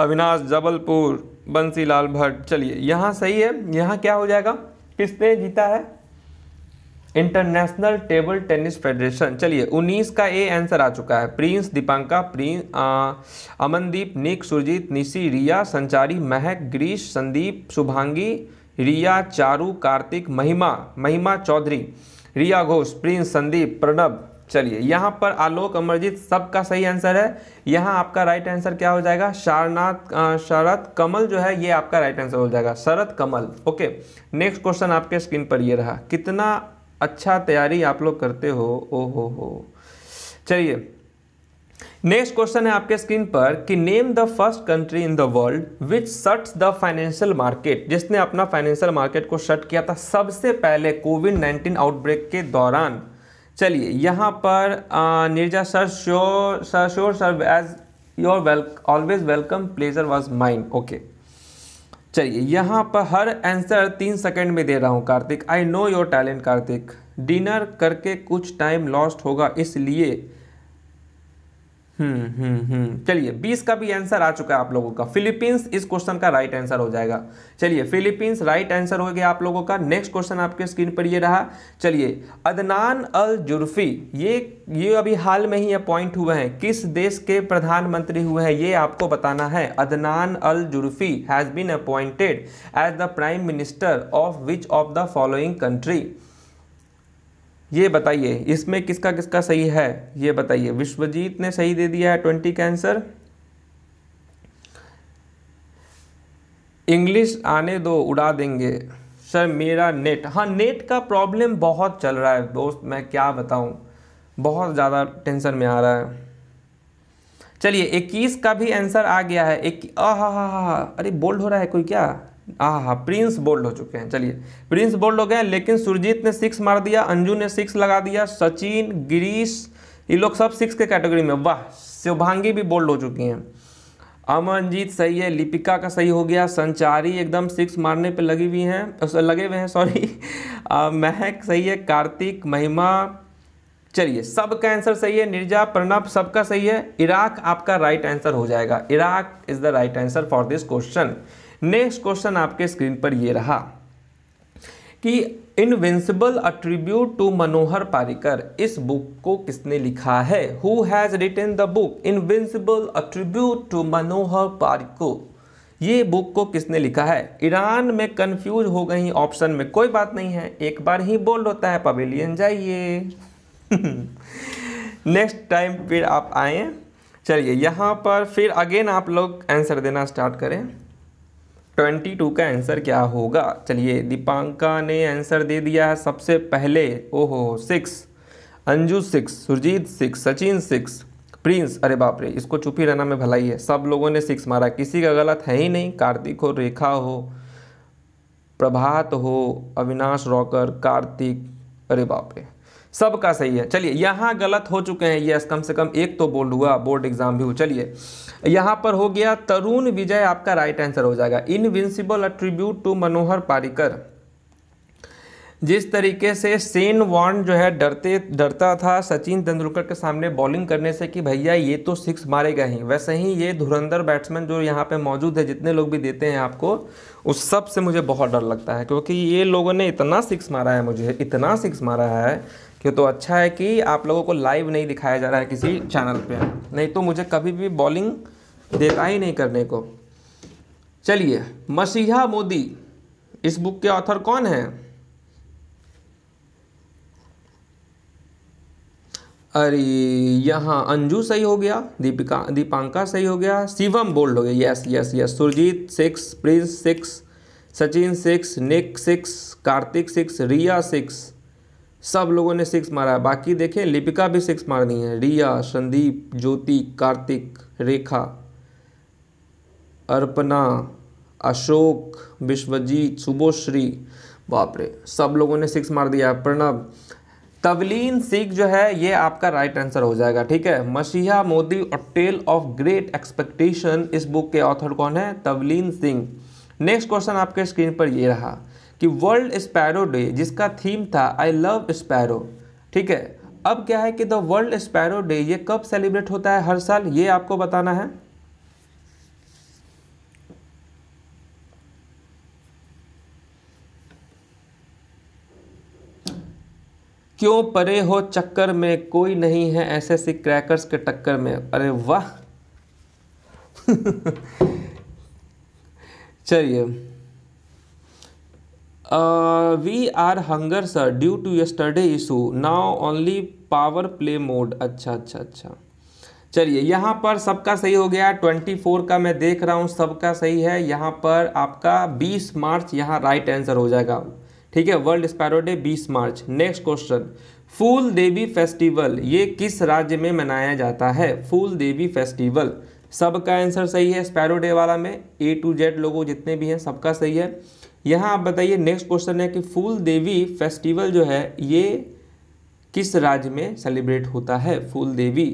अविनाश जबलपुर बंसीलाल भट्ट चलिए यहाँ सही है यहाँ क्या हो जाएगा किसने जीता है इंटरनेशनल टेबल टेनिस फेडरेशन चलिए 19 का ए आंसर आ चुका है Prince Deepanka Prince Amandeep Nick Surjeet Nishi Riya Sanchari Mahak Girish Sandeep Shubhangi रिया चारू कार्तिक महिमा महिमा चौधरी रिया घोष प्रिंस संदीप प्रणब चलिए यहाँ पर आलोक अमरजीत सबका सही आंसर है यहाँ आपका राइट आंसर क्या हो जाएगा शारनाथ शरद कमल जो है ये आपका राइट आंसर हो जाएगा Sharath Kamal okay next question आपके स्क्रीन पर ये रहा कितना अच्छा तैयारी आप लोग करते हो ओहो हो चलिए नेक्स्ट क्वेश्चन है आपके स्क्रीन पर कि name the first country in the world which shuts the financial market जिसने अपना फाइनेंशियल मार्केट को शट किया था सबसे पहले कोविड नाइन्टीन आउटब्रेक के दौरान चलिए यहाँ पर Nirja sir sure sir sure sir as your well always welcome pleasure was mind okay चलिए यहाँ पर हर आंसर तीन सेकंड में दे रहा हूँ Kartik I know your talent Kartik dinner करके कुछ टाइम लॉस्ट होगा इसलिए हम्म, हम्म, हम्म चलिए बीस का भी आंसर आ चुका है आप लोगों का फिलीपींस इस क्वेश्चन का राइट आंसर हो जाएगा चलिए फिलीपींस राइट आंसर हो गया आप लोगों का नेक्स्ट क्वेश्चन आपके स्क्रीन पर ये रहा चलिए अदनान अल जुर्फी ये ये अभी हाल में ही अपॉइंट हुए हैं किस देश के प्रधानमंत्री हुए हैं ये आपको बताना है Adnan Al Zurfi has been appointed as the prime minister of which of the following country ये बताइए इसमें किसका किसका सही है ये बताइए विश्वजीत ने सही दे दिया है ट्वेंटी का आंसर इंग्लिश आने दो उड़ा देंगे सर मेरा नेट हाँ नेट का प्रॉब्लम बहुत चल रहा है दोस्त मैं क्या बताऊँ बहुत ज़्यादा टेंशन में आ रहा है चलिए इक्कीस का भी आंसर आ गया है एक आ हा हा हा अरे बोल्ड हो रहा है कोई क्या हाँ हाँ प्रिंस बोल्ड हो चुके हैं चलिए प्रिंस बोल्ड हो गए लेकिन सुरजीत ने सिक्स मार दिया अंजू ने सिक्स लगा दिया सचिन गिरीश ये लोग सब सिक्स के कैटेगरी में वाह शुभांगी भी बोल्ड हो चुकी हैं अमनजीत सही है लिपिका का सही हो गया संचारी एकदम सिक्स मारने पे लगी हुई हैं लगे हुए हैं सॉरी महक सही है कार्तिक महिमा चलिए सब का आंसर सही है निर्जा प्रणब सबका सही है इराक आपका राइट आंसर हो जाएगा Iraq is the right answer for this question next question आपके स्क्रीन पर यह रहा कि invincible attribute to Manohar Parrikar इस बुक को किसने लिखा है who has written the book invincible attribute to Manohar Parrikar ये बुक को किसने लिखा है ईरान में कंफ्यूज हो गई ऑप्शन में कोई बात नहीं है एक बार ही बोल्ड होता है पवेलियन जाइए नेक्स्ट टाइम फिर आप आए चलिए यहाँ पर फिर अगेन आप लोग आंसर देना स्टार्ट करें ट्वेंटी टू का आंसर क्या होगा चलिए दीपांका ने आंसर दे दिया है सबसे पहले ओहो six Anju six Surjeet six Sachin six Prince अरे बाप रे इसको चुप ही रहना में भलाई है सब लोगों ने सिक्स मारा किसी का गलत है ही नहीं कार्तिक हो रेखा हो प्रभात हो अविनाश रॉकर कार्तिक अरे बाप रे सबका सही है चलिए यहाँ गलत हो चुके हैं यस कम से कम एक तो बोल्ड हुआ बोर्ड एग्जाम भी हो चलिए यहाँ पर हो गया तरुण विजय आपका राइट आंसर हो जाएगा invincible attribute to Manohar Parrikar जिस तरीके से सेन वॉन जो है डरते डरता था सचिन तेंदुलकर के सामने बॉलिंग करने से कि भैया ये तो सिक्स मारेगा ही वैसे ही ये धुरंधर बैट्समैन जो यहाँ पे मौजूद है जितने लोग भी देते हैं आपको उस सब से मुझे बहुत डर लगता है क्योंकि ये लोगों ने इतना सिक्स मारा है मुझे इतना सिक्स मारा है कि तो अच्छा है कि आप लोगों को लाइव नहीं दिखाया जा रहा है किसी चैनल पर नहीं तो मुझे कभी भी बॉलिंग देता ही नहीं करने को चलिए मसीहा मोदी इस बुक के ऑथर कौन हैं अरे यहाँ अंजू सही हो गया दीपिका दीपांका सही हो गया शिवम बोल्ड हो गया yes yes yes Surjeet six Prince six Sachin six Nick six Kartik six Riya six सब लोगों ने सिक्स मारा है बाकी देखें लिपिका भी सिक्स मार दी है रिया संदीप ज्योति कार्तिक रेखा अर्पना अशोक विश्वजीत सुबोश्री बाप रे सब लोगों ने सिक्स मार दिया है प्रणब तवलीन सिख जो है ये आपका राइट आंसर हो जाएगा ठीक है मसीहा मोदी और टेल ऑफ ग्रेट एक्सपेक्टेशन इस बुक के ऑथर कौन है तवलीन सिंह नेक्स्ट क्वेश्चन आपके स्क्रीन पर ये रहा कि वर्ल्ड स्पैरो डे जिसका थीम था आई लव स्पैरो ठीक है अब क्या है कि द वर्ल्ड स्पैरो डे ये कब सेलिब्रेट होता है हर साल ये आपको बताना है क्यों परे हो चक्कर में कोई नहीं है ऐसे ऐसे क्रैकर्स के टक्कर में अरे वाह चलिए we are hunger sir due to yesterday issue now only power play mode अच्छा अच्छा अच्छा चलिए यहाँ पर सबका सही हो गया 24 का मैं देख रहा हूँ सबका सही है यहाँ पर आपका 20 मार्च यहाँ राइट आंसर हो जाएगा ठीक है world sparrow day 20 March next question Phool Devi festival ये किस राज्य में मनाया जाता है फूल देवी फेस्टिवल सबका आंसर सही है स्पैरो डे वाला में ए टू जेड लोगों जितने भी हैं सबका सही है यहाँ आप बताइए नेक्स्ट क्वेश्चन है कि फूल देवी फेस्टिवल जो है ये किस राज्य में सेलिब्रेट होता है फूल देवी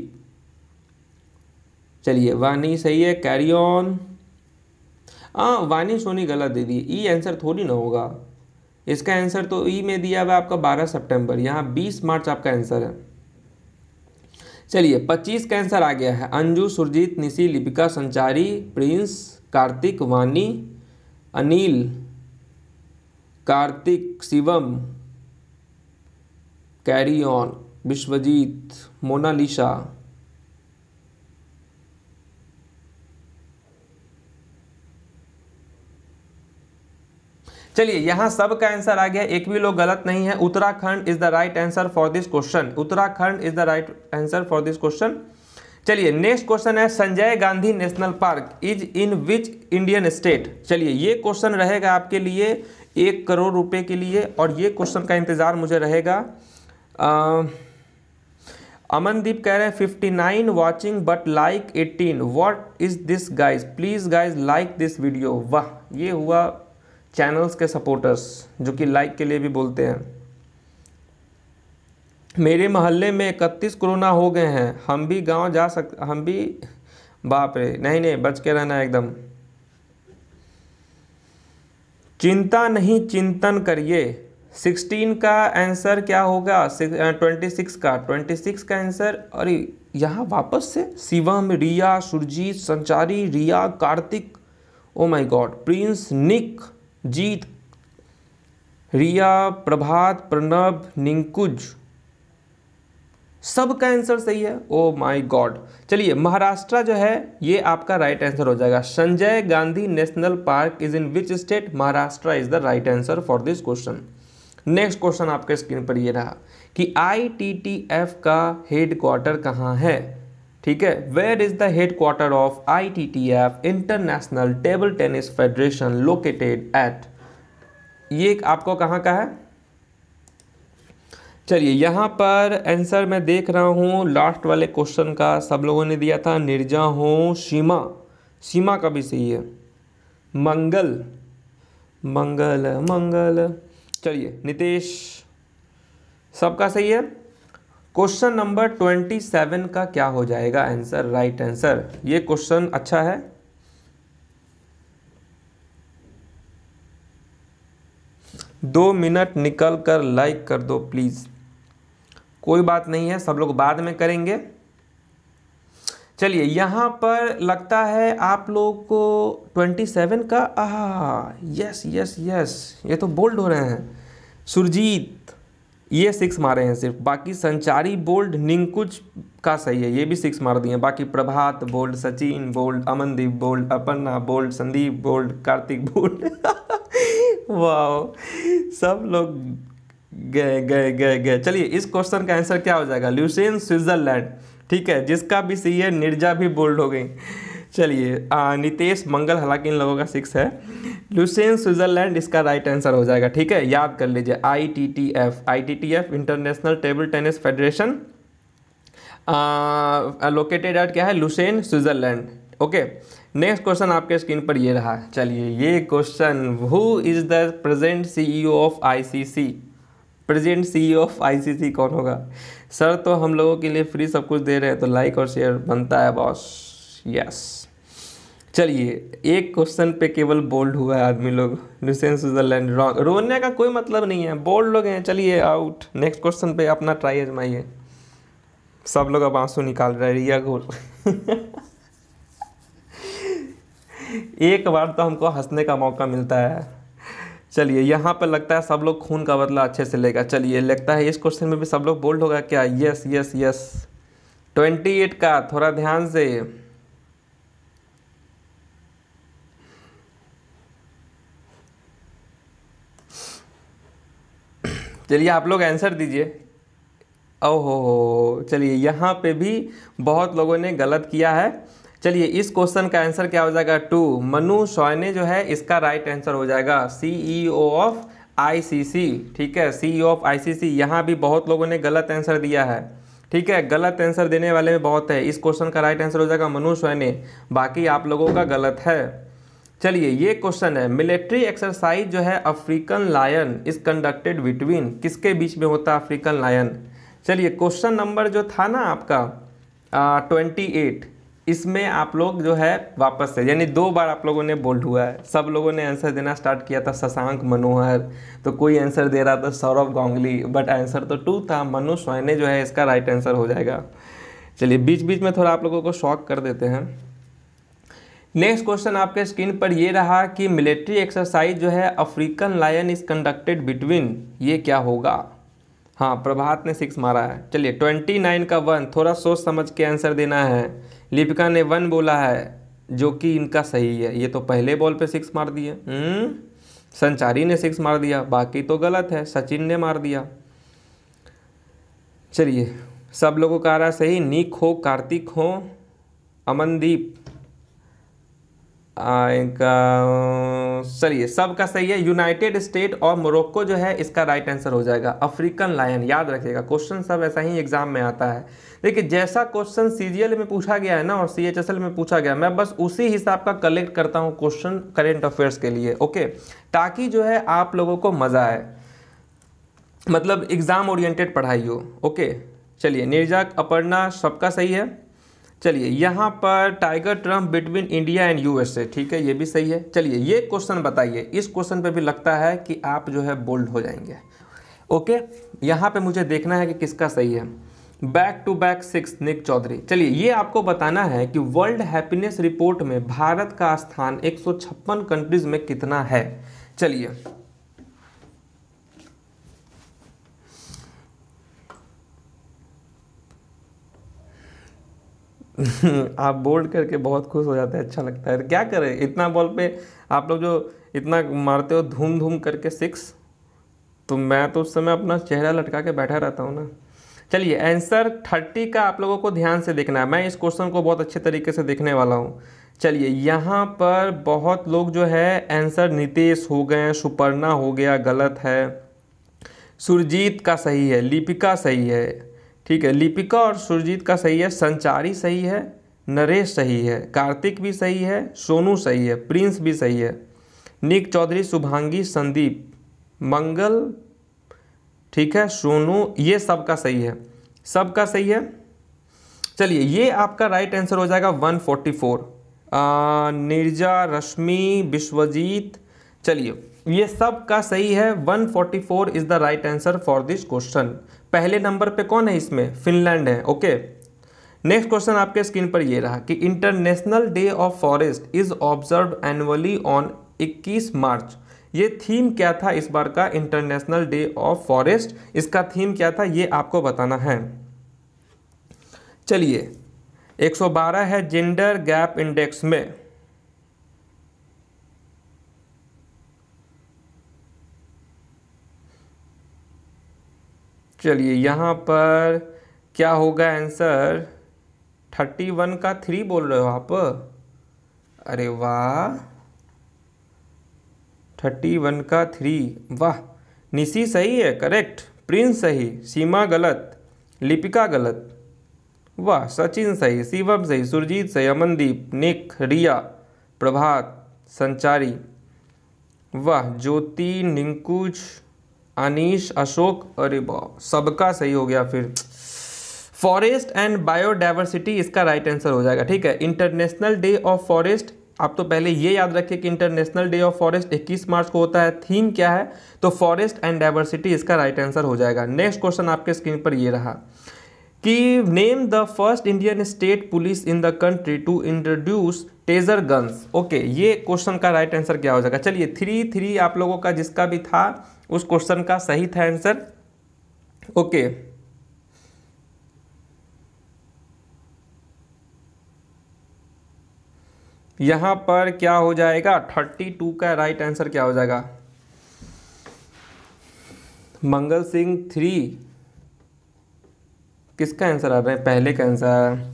चलिए वानी सही है कैरी ऑन हाँ वानी सोनी गलत दे दी ई आंसर थोड़ी ना होगा इसका आंसर तो ई में दिया हुआ आपका 12 सितंबर यहाँ 20 मार्च आपका आंसर है चलिए 25 का आंसर आ गया है अंजू सुरजीत निशी लिपिका संचारी Prince Kartik Vani Anil Kartik Shivam carry on Vishwajeet Monalisa चलिए यहाँ सब का आंसर आ गया एक भी लोग गलत नहीं है Uttarakhand is the right answer for this question Uttarakhand is the right answer for this question चलिए नेक्स्ट क्वेश्चन है Sanjay Gandhi national park is in which Indian state चलिए ये क्वेश्चन रहेगा आपके लिए एक करोड़ रुपए के लिए और ये क्वेश्चन का इंतज़ार मुझे रहेगा अमनदीप कह रहे हैं fifty nine watching but like eighteen what is this guys please guys like this video वाह ये हुआ चैनल्स के सपोर्टर्स जो कि लाइक के लिए भी बोलते हैं मेरे मोहल्ले में इकतीस कोरोना हो गए हैं हम भी गांव जा सक हम भी बाप रे नहीं नहीं बच के रहना एकदम चिंता नहीं चिंतन करिए सिक्सटीन का आंसर क्या होगा ट्वेंटी सिक्स का ट्वेंटी सिक्स का आंसर अरे यहाँ वापस से Shivam Riya Surjeet Sanchari Riya Kartik oh my God Prince Nick Jeet Riya Prabhat Pranab Ninkuj सबका आंसर सही है ओ माय गॉड चलिए महाराष्ट्र जो है ये आपका राइट right आंसर हो जाएगा Sanjay Gandhi national park is in which state Maharashtra is the right answer for this question next question आपके स्क्रीन पर ये रहा कि आईटीटीएफ का हेड क्वार्टर कहाँ है ठीक है where is the headquarter of I T T F international table tennis federation located at ये आपको कहाँ का है चलिए यहाँ पर आंसर मैं देख रहा हूँ लास्ट वाले क्वेश्चन का सब लोगों ने दिया था निर्जा हो सीमा सीमा का भी सही है मंगल मंगल मंगल चलिए नितेश सबका सही है क्वेश्चन नंबर ट्वेंटी सेवन का क्या हो जाएगा आंसर राइट आंसर ये क्वेश्चन अच्छा है दो मिनट निकल कर लाइक कर दो प्लीज़ कोई बात नहीं है सब लोग बाद में करेंगे चलिए यहाँ पर लगता है आप लोग को ट्वेंटी सेवन का आस यस यस यस ये तो बोल्ड हो रहे हैं सुरजीत ये सिक्स मारे हैं सिर्फ बाकी संचारी बोल्ड निंकुच का सही है ये भी सिक्स मार दिए बाकी Prabhat bowled Sachin bowled Amandeep bowled Apanna bowled Sandeep bowled Kartik bowled वाह सब लोग गए गए गए गए चलिए इस क्वेश्चन का आंसर क्या हो जाएगा ल्यूसेन स्विट्ज़रलैंड ठीक है जिसका भी सही है निर्जा भी बोल्ड हो गई चलिए नितेश मंगल हालांकि इन लोगों का सिक्स है लुसेन स्विट्जरलैंड इसका राइट आंसर हो जाएगा ठीक है याद कर लीजिए I T T F I T T F international table tennis federation located at क्या है Lausanne Switzerland okay next question आपके स्क्रीन पर ये रहा चलिए ये question who is the present CEO of ICC present CEO of ICC कौन होगा सर तो हम लोगों के लिए फ्री सब कुछ दे रहे हैं तो लाइक और शेयर बनता है बॉस यस चलिए एक क्वेश्चन पे केवल बोल्ड हुआ है आदमी लोग लुसेन स्विट्जरलैंड रॉन्ग रोने का कोई मतलब नहीं है बोल्ड लोग हैं चलिए आउट नेक्स्ट क्वेश्चन पे अपना ट्राई आजमाइए सब लोग अब आंसू निकाल रहे हैं रिया घोर एक बार तो हमको हंसने का मौका मिलता है चलिए यहाँ पर लगता है सब लोग खून का बदला अच्छे से लेगा चलिए लगता है इस क्वेश्चन में भी सब लोग बोल्ड होगा क्या yes yes yes twenty eight का थोड़ा ध्यान से चलिए आप लोग आंसर दीजिए ओहो हो चलिए यहाँ पे भी बहुत लोगों ने गलत किया है चलिए इस क्वेश्चन का आंसर क्या हो जाएगा टू मनु सोयने जो है इसका राइट आंसर हो जाएगा सीईओ ऑफ आईसीसी ठीक है सीईओ ऑफ आईसीसी यहाँ भी बहुत लोगों ने गलत आंसर दिया है ठीक है गलत आंसर देने वाले में बहुत है इस क्वेश्चन का राइट आंसर हो जाएगा मनु सोयने बाकी आप लोगों का गलत है चलिए ये क्वेश्चन है मिलिट्री एक्सरसाइज जो है African lion is conducted between किसके बीच में होता है अफ्रीकन लायन चलिए क्वेश्चन नंबर जो था ना आपका ट्वेंटी एट इसमें आप लोग जो है वापस से यानी दो बार आप लोगों ने बोल्ड हुआ है सब लोगों ने आंसर देना स्टार्ट किया था शशांक मनोहर तो कोई आंसर दे रहा था सौरभ गांगली बट आंसर तो टू था मनु स्वाइने जो है इसका राइट आंसर हो जाएगा चलिए बीच बीच में थोड़ा आप लोगों को शॉक कर देते हैं नेक्स्ट क्वेश्चन आपके स्क्रीन पर यह रहा कि मिलिट्री एक्सरसाइज जो है African lion is conducted between ये क्या होगा हाँ प्रभात ने सिक्स मारा है चलिए ट्वेंटी नाइन का वन थोड़ा सोच समझ के आंसर देना है लिपिका ने वन बोला है जो कि इनका सही है ये तो पहले बॉल पे सिक्स मार दिए हम्म, संचारी ने सिक्स मार दिया बाकी तो गलत है सचिन ने मार दिया चलिए सब लोगों का आ रहा सही निक हो कार्तिक हो अमनदीप चलिए सब का सही है यूनाइटेड स्टेट और मोरक्को जो है इसका राइट आंसर हो जाएगा अफ्रीकन लायन याद रखिएगा क्वेश्चन सब ऐसा ही एग्जाम में आता है देखिए जैसा क्वेश्चन सी में पूछा गया है ना और सी में पूछा गया मैं बस उसी हिसाब का कलेक्ट करता हूँ क्वेश्चन करेंट अफेयर्स के लिए ओके ताकि जो है आप लोगों को मज़ा आए मतलब एग्ज़ाम ओरिएंटेड पढ़ाई हो ओके चलिए निर्जा अपर्णा सबका सही है चलिए यहाँ पर Tiger Triumph between India and USA ठीक है ये भी सही है चलिए ये क्वेश्चन बताइए इस क्वेश्चन पे भी लगता है कि आप जो है बोल्ड हो जाएंगे ओके यहाँ पे मुझे देखना है कि किसका सही है back to back six Nick Chaudhary चलिए ये आपको बताना है कि वर्ल्ड हैप्पीनेस रिपोर्ट में भारत का स्थान एक कंट्रीज में कितना है चलिए आप बोल्ड करके बहुत खुश हो जाते हैं अच्छा लगता है क्या करें इतना बॉल पे आप लोग जो इतना मारते हो धूम धूम करके सिक्स तो मैं तो उस समय अपना चेहरा लटका के बैठा रहता हूँ ना चलिए आंसर थर्टी का आप लोगों को ध्यान से देखना है मैं इस क्वेश्चन को बहुत अच्छे तरीके से देखने वाला हूँ चलिए यहाँ पर बहुत लोग जो है आंसर नितेश हो गए सुपर्णा हो गया गलत है सुरजीत का सही है लिपिका सही है ठीक है लिपिका और सुरजीत का सही है संचारी सही है नरेश सही है कार्तिक भी सही है सोनू सही है प्रिंस भी सही है निक चौधरी शुभांगी संदीप मंगल ठीक है सोनू ये सबका सही है सबका सही है चलिए ये आपका राइट आंसर हो जाएगा 144 निर्जा रश्मि विश्वजीत चलिए ये सब का सही है 144 is the right answer for this question पहले नंबर पे कौन है इसमें फिनलैंड है ओके नेक्स्ट क्वेश्चन आपके स्क्रीन पर ये रहा कि international day of forest is observe annually on 21 March ये थीम क्या था इस बार का इंटरनेशनल डे ऑफ फॉरेस्ट इसका थीम क्या था ये आपको बताना है चलिए 112 है जेंडर गैप इंडेक्स में चलिए यहाँ पर क्या होगा आंसर थर्टी वन का थ्री बोल रहे हो आप अरे वाह थर्टी वन का थ्री वाह निशी सही है करेक्ट प्रिंस सही सीमा गलत लिपिका गलत वाह सचिन सही शिवम सही सुरजीत सही अमनदीप निक रिया प्रभात संचारी वाह ज्योति निंकुश अनिश अशोक अरे वाह सबका सही हो गया फिर फॉरेस्ट एंड बायोडाइवर्सिटी इसका राइट आंसर हो जाएगा ठीक है इंटरनेशनल डे ऑफ फॉरेस्ट आप तो पहले ये याद रखिए कि इंटरनेशनल डे ऑफ फॉरेस्ट 21 मार्च को होता है थीम क्या है तो फॉरेस्ट एंड डाइवर्सिटी इसका राइट आंसर हो जाएगा नेक्स्ट क्वेश्चन आपके स्क्रीन पर ये रहा कि name the first Indian state police in the country to introduce taser guns okay ये क्वेश्चन का राइट आंसर क्या हो जाएगा चलिए थ्री थ्री आप लोगों का जिसका भी था उस क्वेश्चन का सही था आंसर ओके यहां पर क्या हो जाएगा थर्टी टू का राइट आंसर क्या हो जाएगा मंगल सिंह थ्री किसका आंसर आ रहा है पहले का आंसर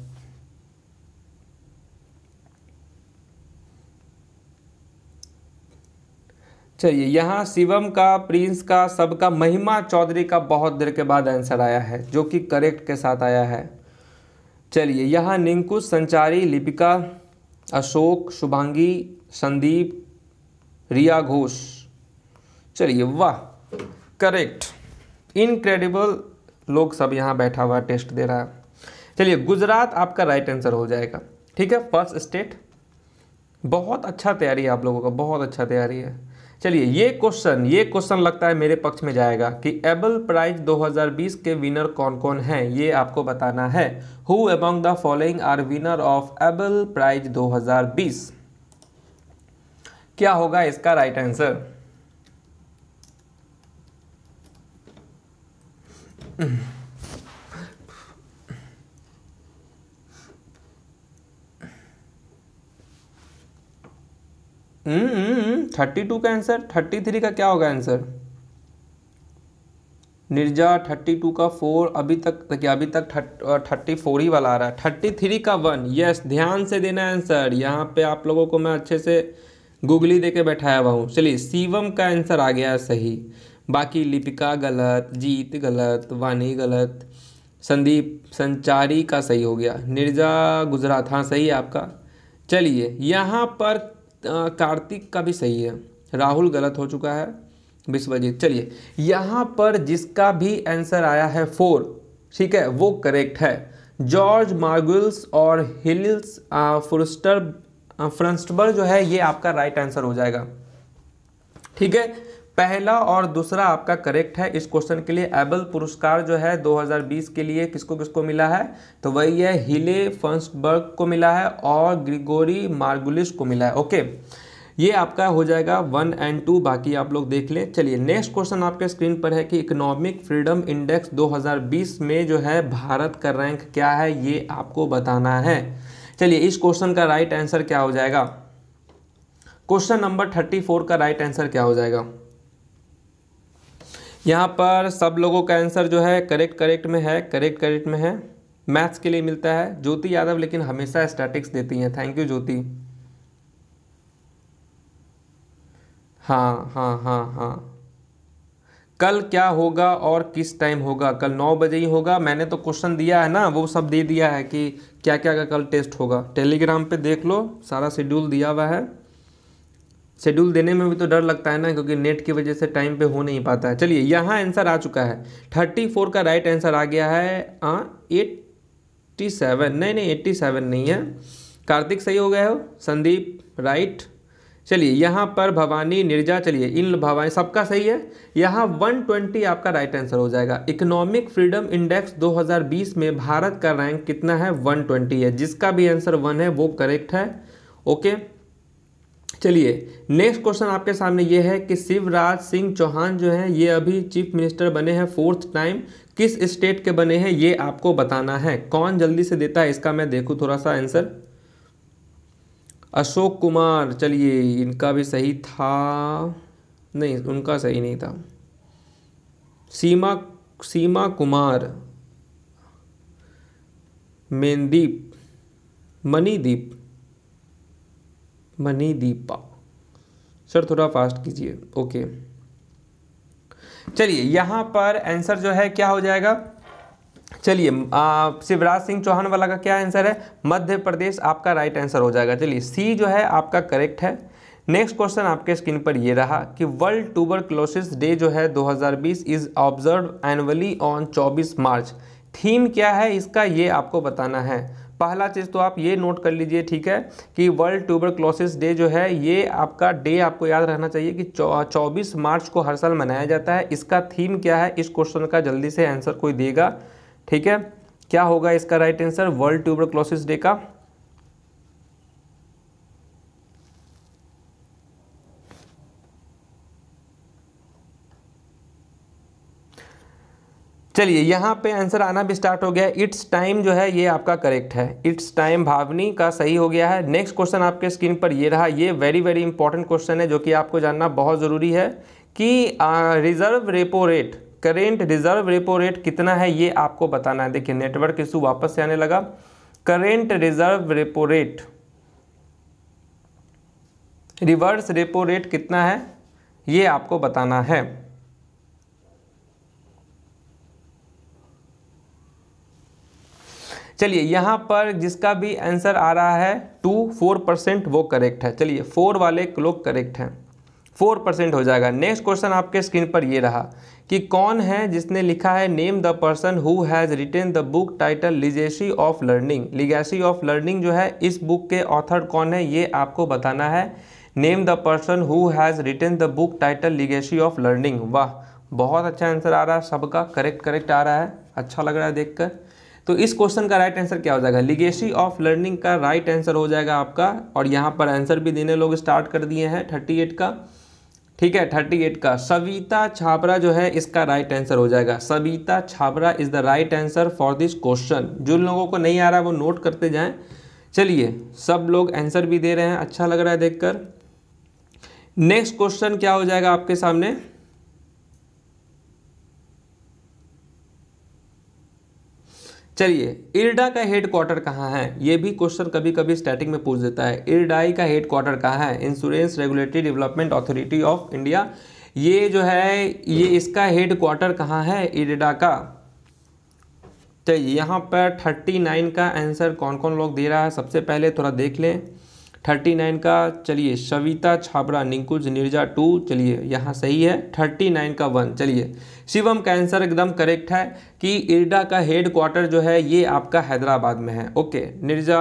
चलिए यहाँ शिवम का प्रिंस का सबका महिमा चौधरी का बहुत देर के बाद आंसर आया है जो कि करेक्ट के साथ आया है चलिए यहाँ निंकु संचारी लिपिका अशोक शुभांगी संदीप रिया घोष चलिए वाह करेक्ट इनक्रेडिबल लोग सब यहाँ बैठा हुआ टेस्ट दे रहा है चलिए गुजरात आपका राइट आंसर हो जाएगा ठीक है फर्स्ट स्टेट बहुत अच्छा तैयारी है आप लोगों का बहुत अच्छा तैयारी है चलिए ये क्वेश्चन ये क्वेश्चन लगता है मेरे पक्ष में जाएगा कि एबल प्राइज 2020 के विनर कौन कौन हैं ये आपको बताना है who among the following are winner of Abel prize 2020 क्या होगा इसका right answer mm hmm, hmm, hmm. Thirty two का आंसर थर्टी थ्री का क्या होगा आंसर निर्जा थर्टी टू का फोर अभी तक देखिए अभी तक थर्टी फोर ही वाला आ रहा है थर्टी थ्री का वन यस ध्यान से देना आंसर यहाँ पे आप लोगों को मैं अच्छे से गूगली दे के बैठाया हुआ हूँ चलिए शिवम का आंसर आ गया सही बाकी लिपिका गलत जीत गलत वानी गलत संदीप संचारी का सही हो गया निर्जा गुजरात हाँ सही है आपका चलिए यहाँ पर कार्तिक का भी सही है राहुल गलत हो चुका है विश्वजीत चलिए यहाँ पर जिसका भी आंसर आया है फोर ठीक है वो करेक्ट है जॉर्ज मार्गुल्स और हिल्स फ्रस्टर फ्रंस्टबर जो है ये आपका राइट आंसर हो जाएगा ठीक है पहला और दूसरा आपका करेक्ट है इस क्वेश्चन के लिए एबल पुरस्कार जो है 2020 के लिए किसको किसको मिला है तो वही है हिले फंसबर्ग को मिला है और ग्रिगोरी मार्गुलिस को मिला है ओके ये आपका हो जाएगा वन एंड टू बाकी आप लोग देख लें चलिए नेक्स्ट क्वेश्चन आपके स्क्रीन पर है कि इकोनॉमिक फ्रीडम इंडेक्स 2020 में जो है भारत का रैंक क्या है ये आपको बताना है चलिए इस क्वेश्चन का राइट आंसर क्या हो जाएगा क्वेश्चन नंबर थर्टी फोर का राइट आंसर क्या हो जाएगा यहाँ पर सब लोगों का आंसर जो है करेक्ट करेक्ट में है करेक्ट करेक्ट में है मैथ्स के लिए मिलता है ज्योति यादव लेकिन हमेशा स्टैटिक्स देती हैं थैंक यू ज्योति हाँ हाँ हाँ हाँ कल क्या होगा और किस टाइम होगा कल नौ बजे ही होगा मैंने तो क्वेश्चन दिया है ना वो सब दे दिया है कि क्या क्या का कल टेस्ट होगा टेलीग्राम पे देख लो सारा शेड्यूल दिया हुआ है शेड्यूल देने में भी तो डर लगता है ना क्योंकि नेट की वजह से टाइम पे हो नहीं पाता है चलिए यहाँ आंसर आ चुका है थर्टी फोर का राइट आंसर आ गया है हाँ एट्टी सेवन नहीं नहीं एट्टी सेवन नहीं है कार्तिक सही हो गया हो संदीप राइट चलिए यहाँ पर भवानी निर्जा चलिए इन भवानी सबका सही है यहाँ वन ट्वेंटी आपका राइट आंसर हो जाएगा इकोनॉमिक फ्रीडम इंडेक्स 2020 में भारत का रैंक कितना है ट्वेंटी है जिसका भी आंसर वन है वो करेक्ट है ओके चलिए नेक्स्ट क्वेश्चन आपके सामने ये है कि शिवराज सिंह चौहान जो हैं ये अभी चीफ मिनिस्टर बने हैं फोर्थ टाइम किस स्टेट के बने हैं ये आपको बताना है कौन जल्दी से देता है इसका मैं देखूँ थोड़ा सा आंसर अशोक कुमार चलिए इनका भी सही था नहीं उनका सही नहीं था सीमा सीमा कुमार मेनदीप मनीदीप मनी दीपा सर थोड़ा फास्ट कीजिए ओके चलिए यहां पर आंसर जो है क्या हो जाएगा चलिए शिवराज सिंह चौहान वाला का क्या आंसर है मध्य प्रदेश आपका राइट आंसर हो जाएगा चलिए सी जो है आपका करेक्ट है नेक्स्ट क्वेश्चन आपके स्क्रीन पर ये रहा कि वर्ल्ड टूबर क्लोसिस डे जो है 2020 is observe annually on 24 March theme क्या है इसका ये आपको बताना है पहला चीज़ तो आप ये नोट कर लीजिए ठीक है कि वर्ल्ड ट्यूबर क्लोसिस डे जो है ये आपका डे आपको याद रहना चाहिए कि चौबीस मार्च को हर साल मनाया जाता है इसका थीम क्या है इस क्वेश्चन का जल्दी से आंसर कोई देगा ठीक है क्या होगा इसका right answer world tuberculosis day का चलिए यहाँ पे आंसर आना भी स्टार्ट हो गया है इट्स टाइम जो है ये आपका करेक्ट है इट्स टाइम भावनी का सही हो गया है नेक्स्ट क्वेश्चन आपके स्क्रीन पर ये रहा ये वेरी वेरी इंपॉर्टेंट क्वेश्चन है जो कि आपको जानना बहुत ज़रूरी है कि reserve repo rate current reserve repo rate कितना है ये आपको बताना है देखिए नेटवर्क इशू वापस से आने लगा current reserve repo rate reverse repo rate कितना है ये आपको बताना है चलिए यहाँ पर जिसका भी आंसर आ रहा है टू फोर परसेंट वो करेक्ट है चलिए फोर वाले लोग करेक्ट हैं फोर परसेंट हो जाएगा नेक्स्ट क्वेश्चन आपके स्क्रीन पर ये रहा कि कौन है जिसने लिखा है name the person who has written the book title legacy of learning legacy of learning जो है इस बुक के ऑथर कौन है ये आपको बताना है name the person who has written the book title legacy of learning वाह बहुत अच्छा आंसर आ रहा है सबका करेक्ट करेक्ट आ रहा है अच्छा लग रहा है देखकर तो इस क्वेश्चन का राइट आंसर क्या हो जाएगा लिगेसी ऑफ लर्निंग का राइट आंसर हो जाएगा आपका और यहाँ पर आंसर भी देने लोग स्टार्ट कर दिए हैं थर्टी एट का ठीक है थर्टी एट का सविता छाबरा जो है इसका राइट आंसर हो जाएगा Savita Chhabra is the right answer for this question जिन लोगों को नहीं आ रहा है वो नोट करते जाए चलिए सब लोग आंसर भी दे रहे हैं अच्छा लग रहा है देखकर नेक्स्ट क्वेश्चन क्या हो जाएगा आपके सामने चलिए इरडा का हेड क्वार्टर कहाँ है ये भी क्वेश्चन कभी कभी स्टैटिक में पूछ देता है इरडाई का हेड क्वार्टर कहाँ है insurance regulatory development authority of India ये जो है ये इसका हेड क्वार्टर कहाँ है इरडा का तो यहाँ पर 39 का आंसर कौन कौन लोग दे रहा है सबसे पहले थोड़ा देख लें थर्टी नाइन का चलिए सविता छाबरा निंकुज निर्जा टू चलिए यहाँ सही है थर्टी नाइन का वन चलिए शिवम का आंसर एकदम करेक्ट है कि इरडा का हेड क्वार्टर जो है ये आपका हैदराबाद में है ओके निर्जा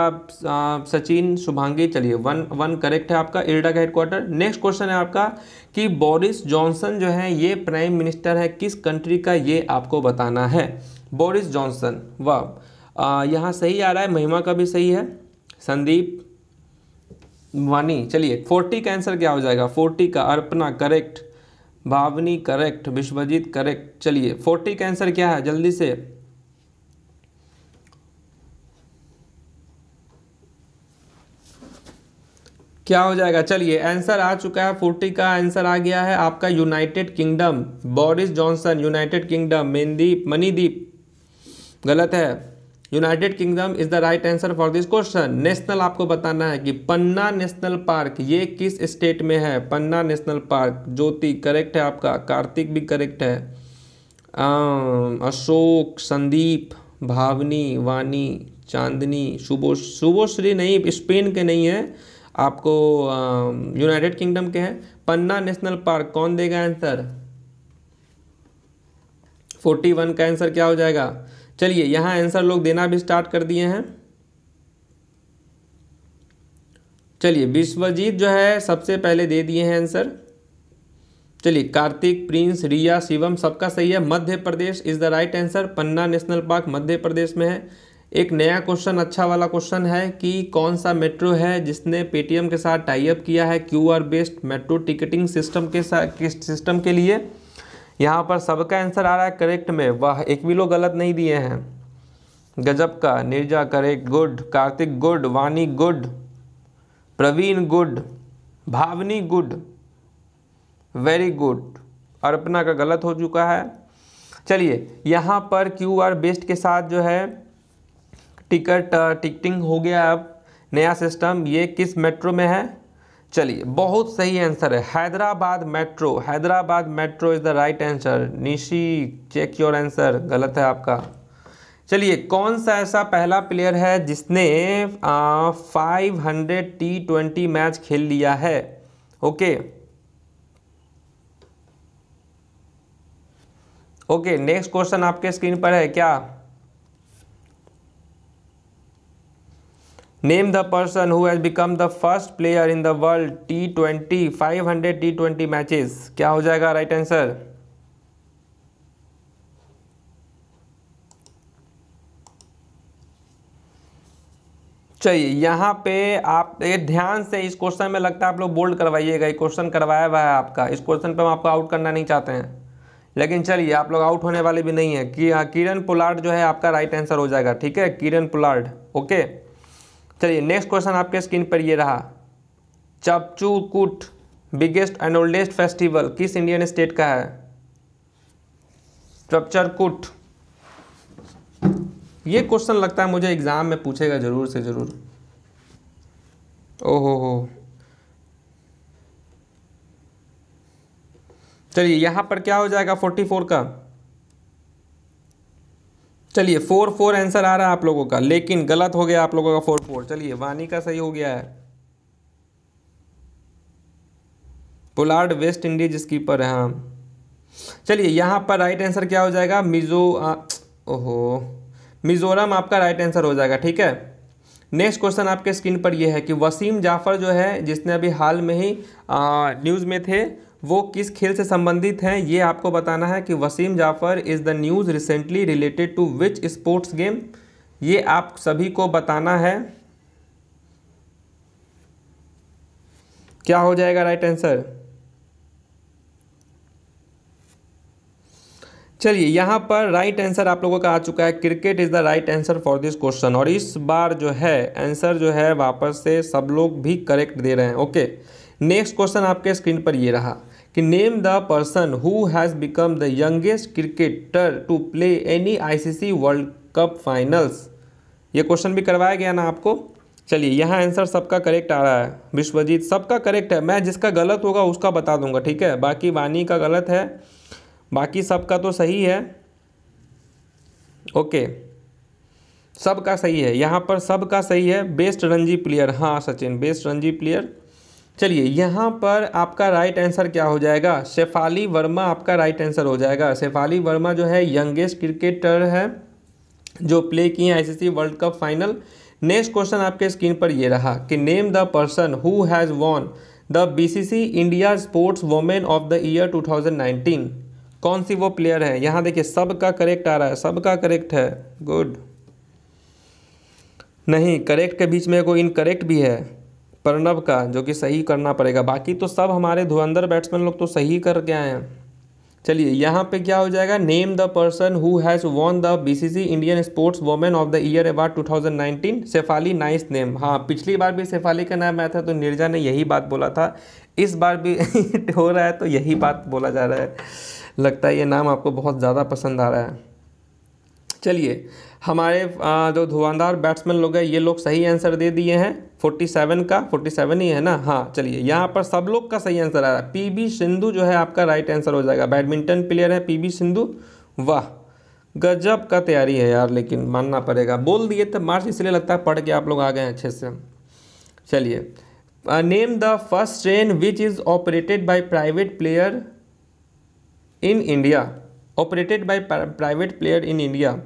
सचिन शुभांगी चलिए वन वन करेक्ट है आपका इरडा का हेड क्वार्टर नेक्स्ट क्वेश्चन है आपका कि बोरिस जॉनसन जो है ये प्राइम मिनिस्टर है किस कंट्री का ये आपको बताना है बोरिस जॉनसन व यहाँ सही आ रहा है महिमा का भी सही है संदीप वानी चलिए फोर्टी का आंसर क्या हो जाएगा फोर्टी का अर्पना correct Bhavani correct Vishwajeet correct चलिए फोर्टी का आंसर क्या है जल्दी से क्या हो जाएगा चलिए आंसर आ चुका है फोर्टी का आंसर आ गया है आपका United Kingdom Boris Johnson United Kingdom Mandeep Manideep गलत है United Kingdom is the right answer for this question national आपको बताना है कि पन्ना नेशनल पार्क ये किस स्टेट में है Panna national park Jyoti correct है आपका कार्तिक भी करेक्ट है अशोक संदीप भावनी वानी चांदनी शुभो शुभोश्री नहीं स्पेन के नहीं है आपको यूनाइटेड किंगडम के हैं पन्ना नेशनल पार्क कौन देगा आंसर फोर्टी वन का आंसर क्या हो जाएगा चलिए यहाँ आंसर लोग देना भी स्टार्ट कर दिए हैं चलिए विश्वजीत जो है सबसे पहले दे दिए हैं आंसर चलिए कार्तिक प्रिंस रिया शिवम सबका सही है Madhya Pradesh is the right answer Panna national park Madhya Pradesh में है एक नया क्वेश्चन अच्छा वाला क्वेश्चन है कि कौन सा मेट्रो है जिसने पेटीएम के साथ टाइप किया है QR based metro ticketing system के साथ सिस्टम के लिए यहाँ पर सबका आंसर आ रहा है करेक्ट में वह एक भी लोग गलत नहीं दिए हैं गजब का Nirja correct good Kartik good Vani good Praveen good Bhavani good very good अर्पना का गलत हो चुका है चलिए यहाँ पर क्यू आर बेस्ट के साथ जो है टिकट टिकटिंग हो गया अब नया सिस्टम ये किस मेट्रो में है चलिए बहुत सही आंसर है Hyderabad metro Hyderabad metro is the right answer Nishi check your answer गलत है आपका चलिए कौन सा ऐसा पहला प्लेयर है जिसने five hundred T twenty match खेल लिया है ओके ओके नेक्स्ट क्वेश्चन आपके स्क्रीन पर है क्या name the person who has become the first player in the world T twenty five hundred T twenty matches क्या हो जाएगा राइट right आंसर चलिए यहाँ पे आप ये ध्यान से इस क्वेश्चन में लगता है आप लोग बोल्ड करवाइएगा ये क्वेश्चन करवाया हुआ है आपका इस क्वेश्चन पे हम आपको आउट करना नहीं चाहते हैं लेकिन चलिए आप लोग आउट होने वाले भी नहीं है कि हाँ, किरण पुलार्ड जो है आपका राइट आंसर हो जाएगा ठीक है किरण पुलार्ड ओके चलिए नेक्स्ट क्वेश्चन आपके स्क्रीन पर ये रहा Chapcharkut biggest and oldest festival किस इंडियन स्टेट का है चपचरकुट ये क्वेश्चन लगता है मुझे एग्ज़ाम में पूछेगा ज़रूर से ज़रूर ओहो हो चलिए यहां पर क्या हो जाएगा फोर्टी फोर का चलिए फोर फोर आंसर आ रहा है आप लोगों का लेकिन गलत हो गया आप लोगों का फोर फोर चलिए वानी का सही हो गया है पोलार्ड वेस्ट इंडीज स्कीपर है हाँ चलिए यहाँ पर राइट आंसर क्या हो जाएगा मिजो ओहो मिजोरम आपका राइट आंसर हो जाएगा ठीक है नेक्स्ट क्वेश्चन आपके स्क्रीन पर यह है कि वसीम जाफ़र जो है जिसने अभी हाल में ही न्यूज़ में थे वो किस खेल से संबंधित हैं ये आपको बताना है कि Wasim Jaffer is the news recently related to which sports game ये आप सभी को बताना है क्या हो जाएगा राइट आंसर चलिए यहाँ पर राइट आंसर आप लोगों का आ चुका है cricket is the right answer for this question और इस बार जो है आंसर जो है वापस से सब लोग भी करेक्ट दे रहे हैं ओके नेक्स्ट क्वेश्चन आपके स्क्रीन पर ये रहा कि name the person who has become the youngest cricketer to play any ICC world cup finals ये क्वेश्चन भी करवाया गया ना आपको चलिए यहाँ आंसर सबका करेक्ट आ रहा है विश्वजीत सबका करेक्ट है मैं जिसका गलत होगा उसका बता दूंगा ठीक है बाकी वानी का गलत है बाकी सबका तो सही है ओके सबका सही है यहाँ पर सबका सही है बेस्ट रणजी प्लेयर हाँ सचिन बेस्ट रणजी प्लेयर चलिए यहाँ पर आपका राइट आंसर क्या हो जाएगा शेफाली वर्मा आपका राइट आंसर हो जाएगा शेफाली वर्मा जो है यंगेस्ट क्रिकेटर है जो प्ले किए ICC world cup final next question आपके स्क्रीन पर ये रहा कि name the person who has won the BBC India sports women of the year 2019 कौन सी वो प्लेयर है यहाँ देखिए सब का करेक्ट आ रहा है सब का करेक्ट है गुड नहीं करेक्ट के बीच में कोई इनकरेक्ट भी है प्रणव का जो कि सही करना पड़ेगा बाकी तो सब हमारे धुअंदर बैट्समैन लोग तो सही करके आए हैं चलिए यहाँ पे क्या हो जाएगा name the person who has won the BBC Indian sports women of the year award 2019 Shafali nice name हाँ पिछली बार भी सेफाली का नाम आया था तो निर्जा ने यही बात बोला था इस बार भी हो रहा है तो यही बात बोला जा रहा है लगता है ये नाम आपको बहुत ज़्यादा पसंद आ रहा है चलिए हमारे जो धुआंधार बैट्समैन लोग हैं ये लोग सही आंसर दे दिए हैं 47 का 47 ही है ना हाँ चलिए यहाँ पर सब लोग का सही आंसर आ रहा है पीबी सिंधु जो है आपका राइट आंसर हो जाएगा बैडमिंटन प्लेयर है पीबी सिंधु वाह गजब का तैयारी है यार लेकिन मानना पड़ेगा बोल दिए तो मार्च इसलिए लगता है पढ़ के आप लोग आ गए अच्छे से चलिए name the first train which is operated by private player in India operated by private player in India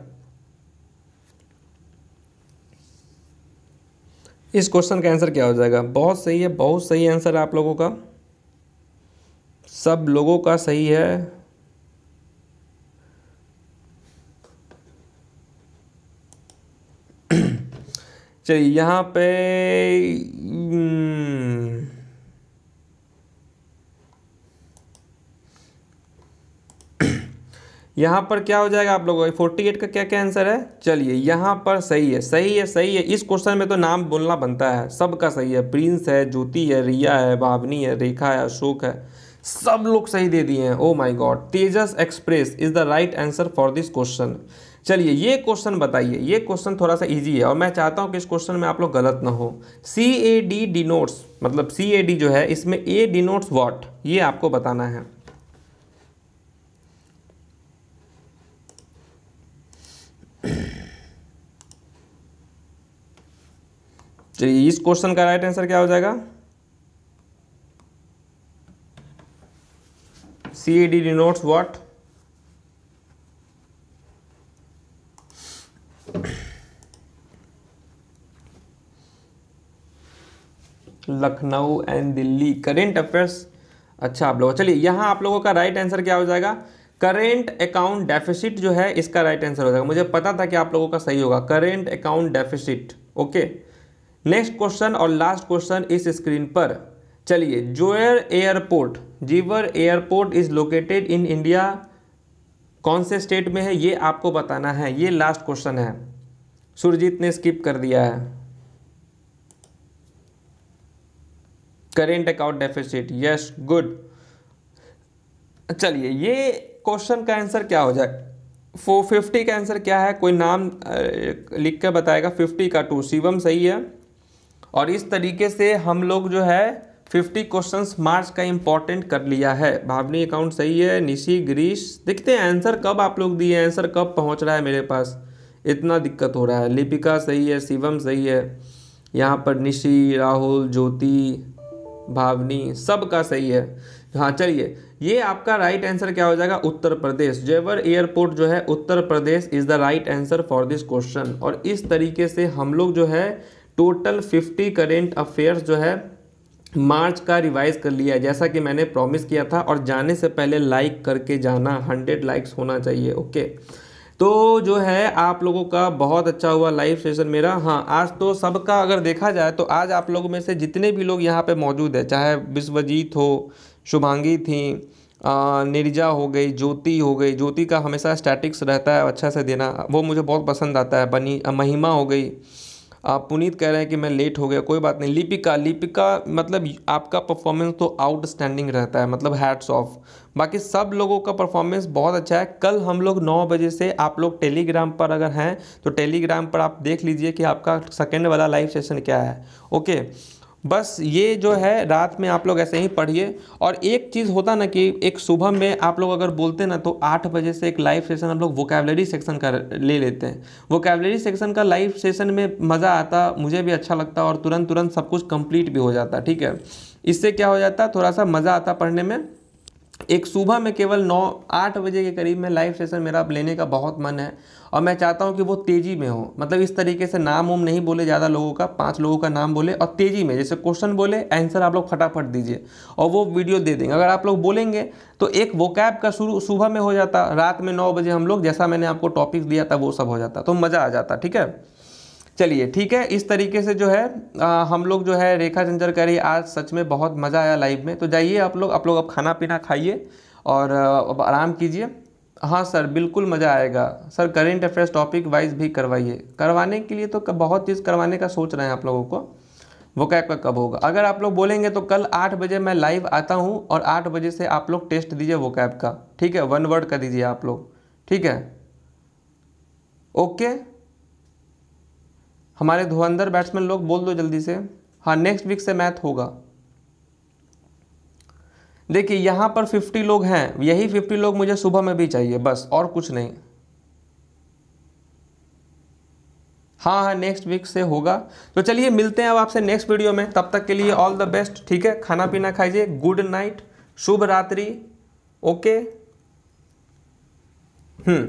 इस क्वेश्चन का आंसर क्या हो जाएगा बहुत सही है बहुत सही आंसर आप लोगों का सब लोगों का सही है चलिए यहाँ पे हम्म, यहाँ पर क्या हो जाएगा आप लोगों फोर्टी एट का क्या क्या आंसर है चलिए यहाँ पर सही है सही है सही है इस क्वेश्चन में तो नाम बोलना बनता है सबका सही है प्रिंस है ज्योति है रिया है भावनी है रेखा है अशोक है सब लोग सही दे दिए हैं oh my God Tejas express is the right answer for this question चलिए ये क्वेश्चन बताइए ये क्वेश्चन थोड़ा सा इजी है और मैं चाहता हूँ कि इस क्वेश्चन में आप लोग गलत ना हो सी ए डी डिनोट्स मतलब सी ए डी जो है इसमें ए डिनोट्स वॉट ये आपको बताना है चलिए इस क्वेश्चन का राइट आंसर क्या हो जाएगा C A D denotes what Lucknow and Delhi current affairs अच्छा आप लोग चलिए यहां आप लोगों का राइट आंसर क्या हो जाएगा करेंट अकाउंट डेफिसिट जो है इसका राइट आंसर हो जाएगा मुझे पता था कि आप लोगों का सही होगा current account deficit okay next question और लास्ट क्वेश्चन इस स्क्रीन पर चलिए Jewar airport Jewar airport is located in India कौन से स्टेट में है ये आपको बताना है ये लास्ट क्वेश्चन है सुरजीत ने स्किप कर दिया है current account deficit yes good चलिए ये क्वेश्चन का आंसर क्या हो जाए फोर फिफ्टी का आंसर क्या है कोई नाम लिख कर बताएगा फिफ्टी का टू शिवम सही है और इस तरीके से हम लोग जो है 50 क्वेश्चंस मार्च का इंपॉर्टेंट कर लिया है भावनी अकाउंट सही है निशी ग्रीश देखते हैं आंसर कब आप लोग दिए आंसर कब पहुंच रहा है मेरे पास इतना दिक्कत हो रहा है लिपिका सही है शिवम सही है यहाँ पर निशी राहुल ज्योति भावनी सब का सही है हाँ चलिए ये आपका राइट आंसर क्या हो जाएगा उत्तर प्रदेश जयवर एयरपोर्ट जो है Uttar Pradesh is the right answer for this question और इस तरीके से हम लोग जो है टोटल फिफ्टी करेंट अफेयर्स जो है मार्च का रिवाइज कर लिया जैसा कि मैंने प्रॉमिस किया था और जाने से पहले लाइक करके जाना हंड्रेड लाइक्स होना चाहिए ओके तो जो है आप लोगों का बहुत अच्छा हुआ लाइव सेशन मेरा हाँ आज तो सबका अगर देखा जाए तो आज आप लोगों में से जितने भी लोग यहाँ पे मौजूद है चाहे विश्वजीत हो शुभांगी थी निर्जा हो गई ज्योति हो गई ज्योति का हमेशा स्टैटिक्स रहता है अच्छा से देना वो मुझे बहुत पसंद आता है बनी महिमा हो गई आप पुनीत कह रहे हैं कि मैं लेट हो गया कोई बात नहीं लिपिका लिपिका मतलब आपका परफॉर्मेंस तो आउटस्टैंडिंग रहता है मतलब हैट्स ऑफ बाकी सब लोगों का परफॉर्मेंस बहुत अच्छा है कल हम लोग नौ बजे से आप लोग टेलीग्राम पर अगर हैं तो टेलीग्राम पर आप देख लीजिए कि आपका सेकेंड वाला लाइव सेशन क्या है ओके बस ये जो है रात में आप लोग ऐसे ही पढ़िए और एक चीज़ होता ना कि एक सुबह में आप लोग अगर बोलते ना तो आठ बजे से एक लाइव सेशन हम लोग वोकेबलरी सेक्शन का ले लेते हैं वोकेबलरी सेक्शन का लाइव सेशन में मज़ा आता मुझे भी अच्छा लगता और तुरंत तुरंत सब कुछ कंप्लीट भी हो जाता ठीक है इससे क्या हो जाता थोड़ा सा मज़ा आता पढ़ने में एक सुबह में केवल नौ आठ बजे के करीब में लाइव सेशन मेरा आप लेने का बहुत मन है और मैं चाहता हूँ कि वो तेज़ी में हो मतलब इस तरीके से नाम उम नहीं बोले ज़्यादा लोगों का पांच लोगों का नाम बोले और तेज़ी में जैसे क्वेश्चन बोले आंसर आप लोग फटाफट दीजिए और वो वीडियो दे देंगे अगर आप लोग बोलेंगे तो एक वो कैब का शुरू सुबह में हो जाता रात में नौ बजे हम लोग जैसा मैंने आपको टॉपिक दिया था वो सब हो जाता तो मज़ा आ जाता ठीक है चलिए ठीक है इस तरीके से जो है आ, हम लोग जो है रेखा झंझर करी आज सच में बहुत मज़ा आया लाइव में तो जाइए आप लोग आप लोग अब खाना पीना खाइए और अब आराम कीजिए हाँ सर बिल्कुल मज़ा आएगा sir current affairs topic wise भी करवाइए करवाने के लिए तो बहुत चीज़ करवाने का सोच रहे हैं आप लोगों को वो कैब का कब होगा अगर आप लोग बोलेंगे तो कल आठ बजे मैं लाइव आता हूँ और आठ बजे से आप लोग टेस्ट दीजिए वो कैब का ठीक है वन वर्ड का दीजिए आप लोग ठीक है ओके हमारे धुआंधर बैट्समैन लोग बोल दो जल्दी से हाँ नेक्स्ट वीक से मैथ होगा देखिए यहाँ पर फिफ्टी लोग हैं यही फिफ्टी लोग मुझे सुबह में भी चाहिए बस और कुछ नहीं हाँ हाँ नेक्स्ट वीक से होगा तो चलिए मिलते हैं अब आपसे नेक्स्ट वीडियो में तब तक के लिए ऑल द बेस्ट ठीक है खाना पीना खाइए गुड नाइट शुभ रात्रि ओके हम्म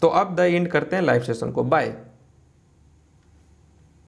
तो अब द एंड करते हैं लाइव सेशन को बाय